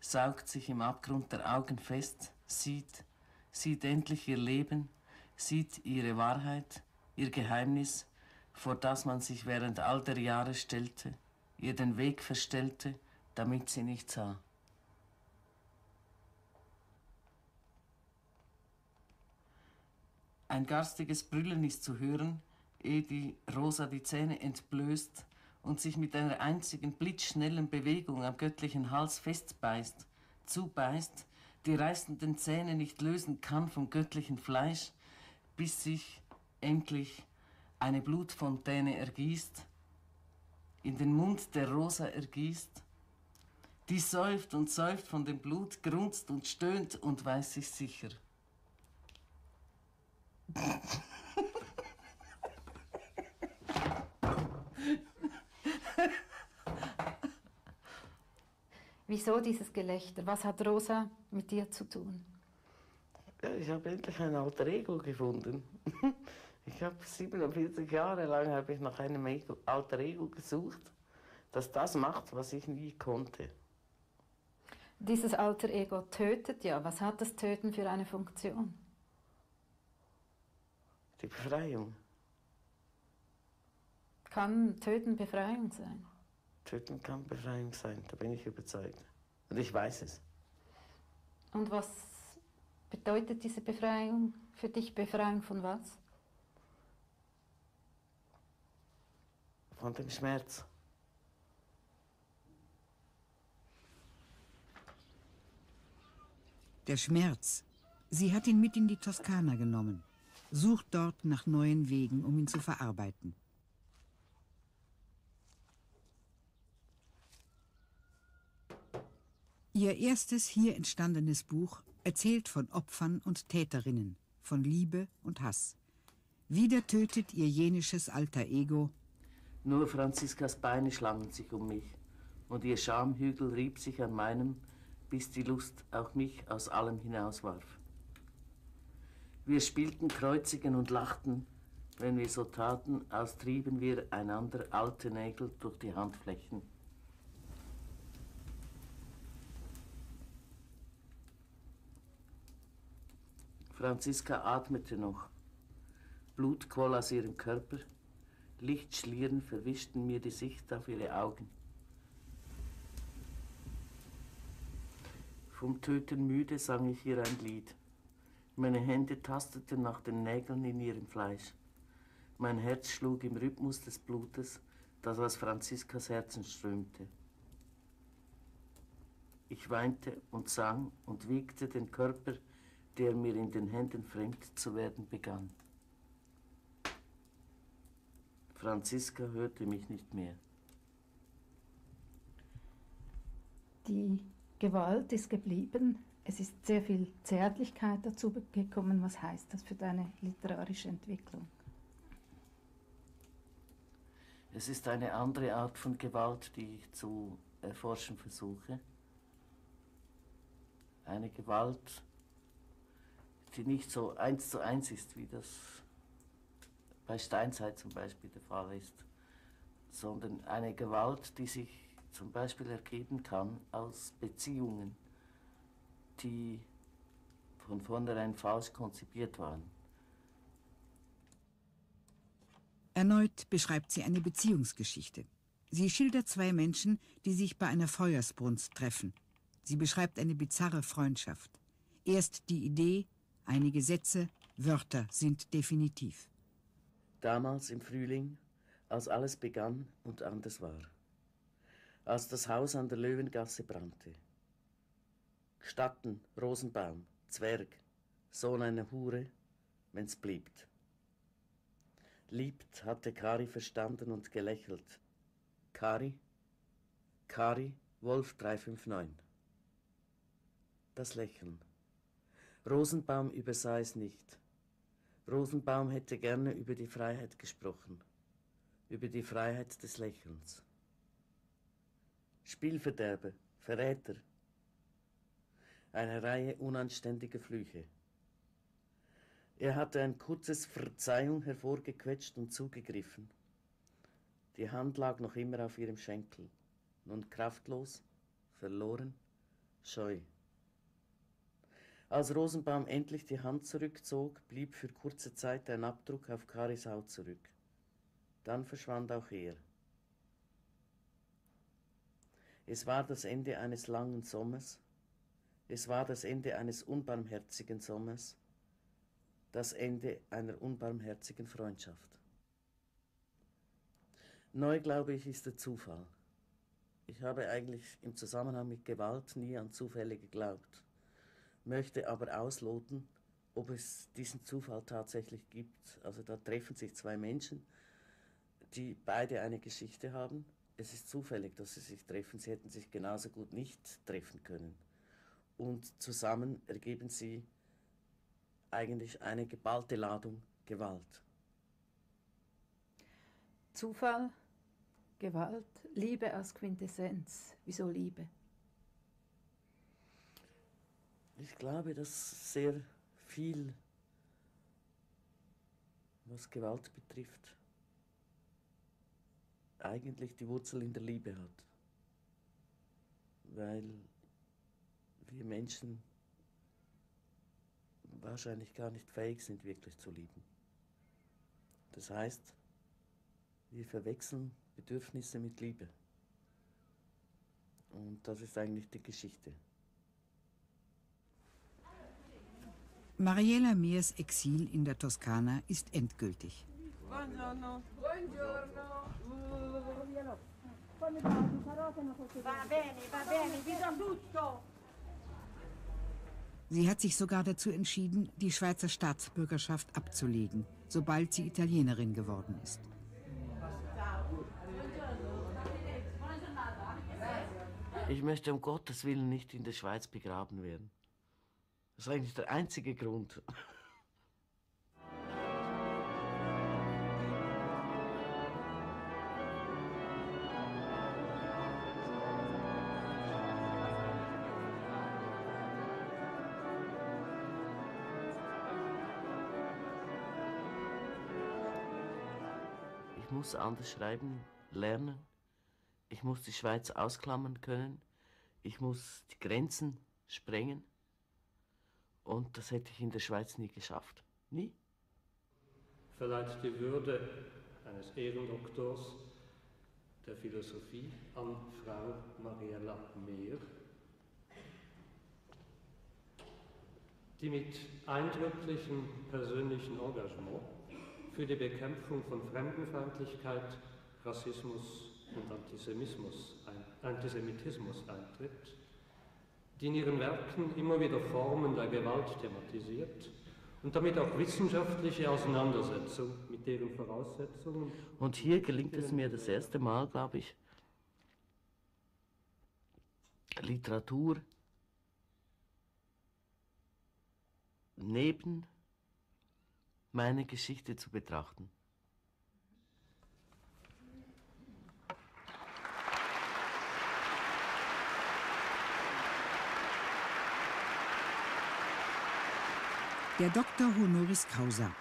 A: saugt sich im Abgrund der Augen fest, sieht, sieht endlich ihr Leben, sieht ihre Wahrheit, ihr Geheimnis, vor das man sich während all der Jahre stellte, ihr den Weg verstellte, damit sie nicht sah. Ein garstiges Brüllen ist zu hören, ehe die Rosa die Zähne entblößt und sich mit einer einzigen blitzschnellen Bewegung am göttlichen Hals festbeißt, zubeißt, die reißenden Zähne nicht lösen kann vom göttlichen Fleisch, bis sich endlich eine Blutfontäne ergießt, in den Mund der Rosa ergießt, die säuft und säuft von dem Blut, grunzt und stöhnt und weiß sich sicher.
C: Wieso dieses Gelächter? Was hat Rosa mit dir
A: zu tun? Ich habe endlich ein alter Ego gefunden. [laughs] Ich habe 47 Jahre lang habe ich nach einem Ego, alter Ego gesucht, das das macht, was ich nie konnte.
C: Dieses alter Ego tötet ja. Was hat das Töten für eine Funktion?
A: die Befreiung.
C: Kann Töten Befreiung sein?
A: Töten kann Befreiung sein, da bin ich überzeugt. Und ich weiß es.
C: Und was bedeutet diese Befreiung für dich? Befreiung von was?
A: Von dem Schmerz.
F: Der Schmerz. Sie hat ihn mit in die Toskana genommen sucht dort nach neuen Wegen, um ihn zu verarbeiten. Ihr erstes hier entstandenes Buch erzählt von Opfern und Täterinnen, von Liebe und Hass. Wieder tötet ihr jenisches alter Ego.
A: Nur Franziskas Beine schlangen sich um mich und ihr Schamhügel rieb sich an meinem, bis die Lust auch mich aus allem hinauswarf. Wir spielten Kreuzigen und lachten. Wenn wir so taten, als trieben wir einander alte Nägel durch die Handflächen. Franziska atmete noch. Blut quoll aus ihrem Körper. Lichtschlieren verwischten mir die Sicht auf ihre Augen. Vom Töten müde sang ich ihr ein Lied. Meine Hände tasteten nach den Nägeln in ihrem Fleisch. Mein Herz schlug im Rhythmus des Blutes, das aus Franziskas Herzen strömte. Ich weinte und sang und wiegte den Körper, der mir in den Händen fremd zu werden begann. Franziska hörte mich nicht mehr.
C: Die Gewalt ist geblieben, es ist sehr viel Zärtlichkeit dazu gekommen. Was heißt das für deine literarische Entwicklung?
A: Es ist eine andere Art von Gewalt, die ich zu erforschen versuche. Eine Gewalt, die nicht so eins zu eins ist, wie das bei Steinzeit zum Beispiel der Fall ist, sondern eine Gewalt, die sich zum Beispiel ergeben kann aus Beziehungen die von vornherein faust konzipiert waren.
F: Erneut beschreibt sie eine Beziehungsgeschichte. Sie schildert zwei Menschen, die sich bei einer Feuersbrunst treffen. Sie beschreibt eine bizarre Freundschaft. Erst die Idee, einige Sätze, Wörter sind definitiv.
A: Damals im Frühling, als alles begann und anders war. Als das Haus an der Löwengasse brannte. Statten, Rosenbaum, Zwerg, Sohn einer Hure, wenn's bliebt. Liebt hatte Kari verstanden und gelächelt. Kari, Kari, Wolf 359. Das Lächeln. Rosenbaum übersah es nicht. Rosenbaum hätte gerne über die Freiheit gesprochen, über die Freiheit des Lächelns. Spielverderber, Verräter, eine Reihe unanständiger Flüche. Er hatte ein kurzes Verzeihung hervorgequetscht und zugegriffen. Die Hand lag noch immer auf ihrem Schenkel, nun kraftlos, verloren, scheu. Als Rosenbaum endlich die Hand zurückzog, blieb für kurze Zeit ein Abdruck auf Karis Haut zurück. Dann verschwand auch er. Es war das Ende eines langen Sommers, es war das Ende eines unbarmherzigen Sommers, das Ende einer unbarmherzigen Freundschaft. Neu, glaube ich, ist der Zufall. Ich habe eigentlich im Zusammenhang mit Gewalt nie an Zufälle geglaubt, möchte aber ausloten, ob es diesen Zufall tatsächlich gibt. Also da treffen sich zwei Menschen, die beide eine Geschichte haben. Es ist zufällig, dass sie sich treffen. Sie hätten sich genauso gut nicht treffen können und zusammen ergeben sie eigentlich eine geballte Ladung Gewalt.
C: Zufall, Gewalt, Liebe als Quintessenz. Wieso Liebe?
A: Ich glaube, dass sehr viel, was Gewalt betrifft, eigentlich die Wurzel in der Liebe hat. Weil wir Menschen wahrscheinlich gar nicht fähig sind, wirklich zu lieben. Das heißt, wir verwechseln Bedürfnisse mit Liebe. Und das ist eigentlich die Geschichte.
F: Mariela Meers Exil in der Toskana ist endgültig.
A: Buongiorno. Buongiorno. Va bene, va bene, vi do tutto.
F: Sie hat sich sogar dazu entschieden, die Schweizer Staatsbürgerschaft abzulegen, sobald sie
A: Italienerin
F: geworden ist.
A: Ich möchte um Gottes Willen nicht in der Schweiz begraben werden. Das ist eigentlich der einzige Grund. muss anders schreiben lernen. Ich muss die Schweiz ausklammern können. Ich muss die Grenzen sprengen. Und das hätte ich in der Schweiz nie geschafft.
E: Nie. Verleiht die Würde eines Ehrendoktors der Philosophie an Frau Mariella Mehr, die mit eindrücklichem persönlichen Engagement für die Bekämpfung von Fremdenfeindlichkeit, Rassismus und ein, Antisemitismus eintritt, die in ihren Werken immer wieder Formen der Gewalt thematisiert und damit auch wissenschaftliche Auseinandersetzung mit deren Voraussetzungen.
A: Und hier gelingt es mir das erste Mal, glaube ich, Literatur neben meine Geschichte zu betrachten.
F: Der Doktor Honoris Causa.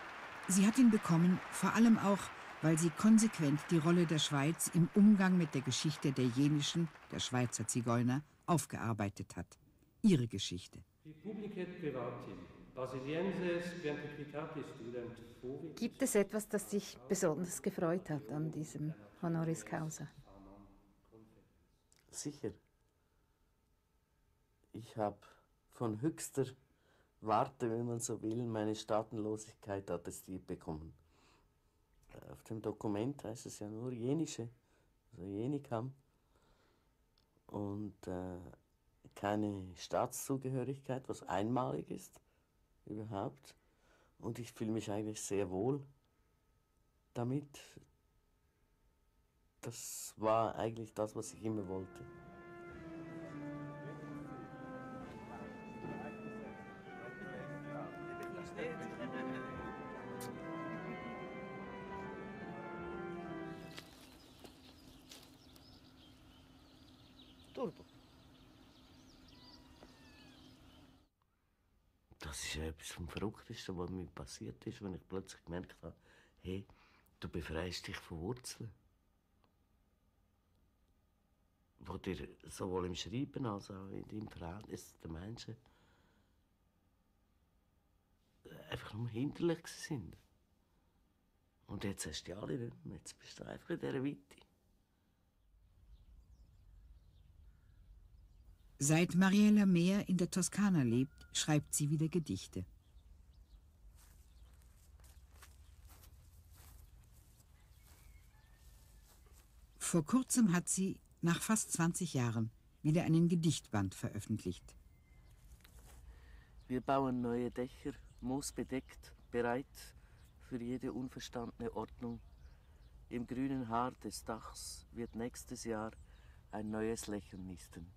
F: Sie hat ihn bekommen, vor allem auch, weil sie konsequent die Rolle der Schweiz im Umgang mit der Geschichte der jenischen, der Schweizer Zigeuner, aufgearbeitet hat. Ihre Geschichte.
E: Die Publiket privatin.
C: Gibt es etwas, das dich besonders gefreut hat an diesem Honoris Causa?
A: Sicher. Ich habe von höchster Warte, wenn man so will, meine Staatenlosigkeit attestiert bekommen. Auf dem Dokument heißt es ja nur jenische, also jenikam. Und äh, keine Staatszugehörigkeit, was einmalig ist überhaupt. Und ich fühle mich eigentlich sehr wohl damit. Das war eigentlich das, was ich immer wollte. Das ist vom Verrücktesten, was mir passiert ist, wenn ich plötzlich gemerkt habe, hey, du befreist dich von Wurzeln. Wo dir sowohl im Schreiben als auch in deinem Verhältnis der Menschen einfach nur hinderlich sind. Und jetzt hast du die alle nicht mehr. Jetzt bist du einfach in dieser Weite.
F: Seit Mariella Mehr in der Toskana lebt, schreibt sie wieder Gedichte. Vor kurzem hat sie, nach fast 20 Jahren, wieder einen Gedichtband veröffentlicht.
A: Wir bauen neue Dächer, moosbedeckt, bereit für jede unverstandene Ordnung. Im grünen Haar des Dachs wird nächstes Jahr ein neues Lächeln nisten.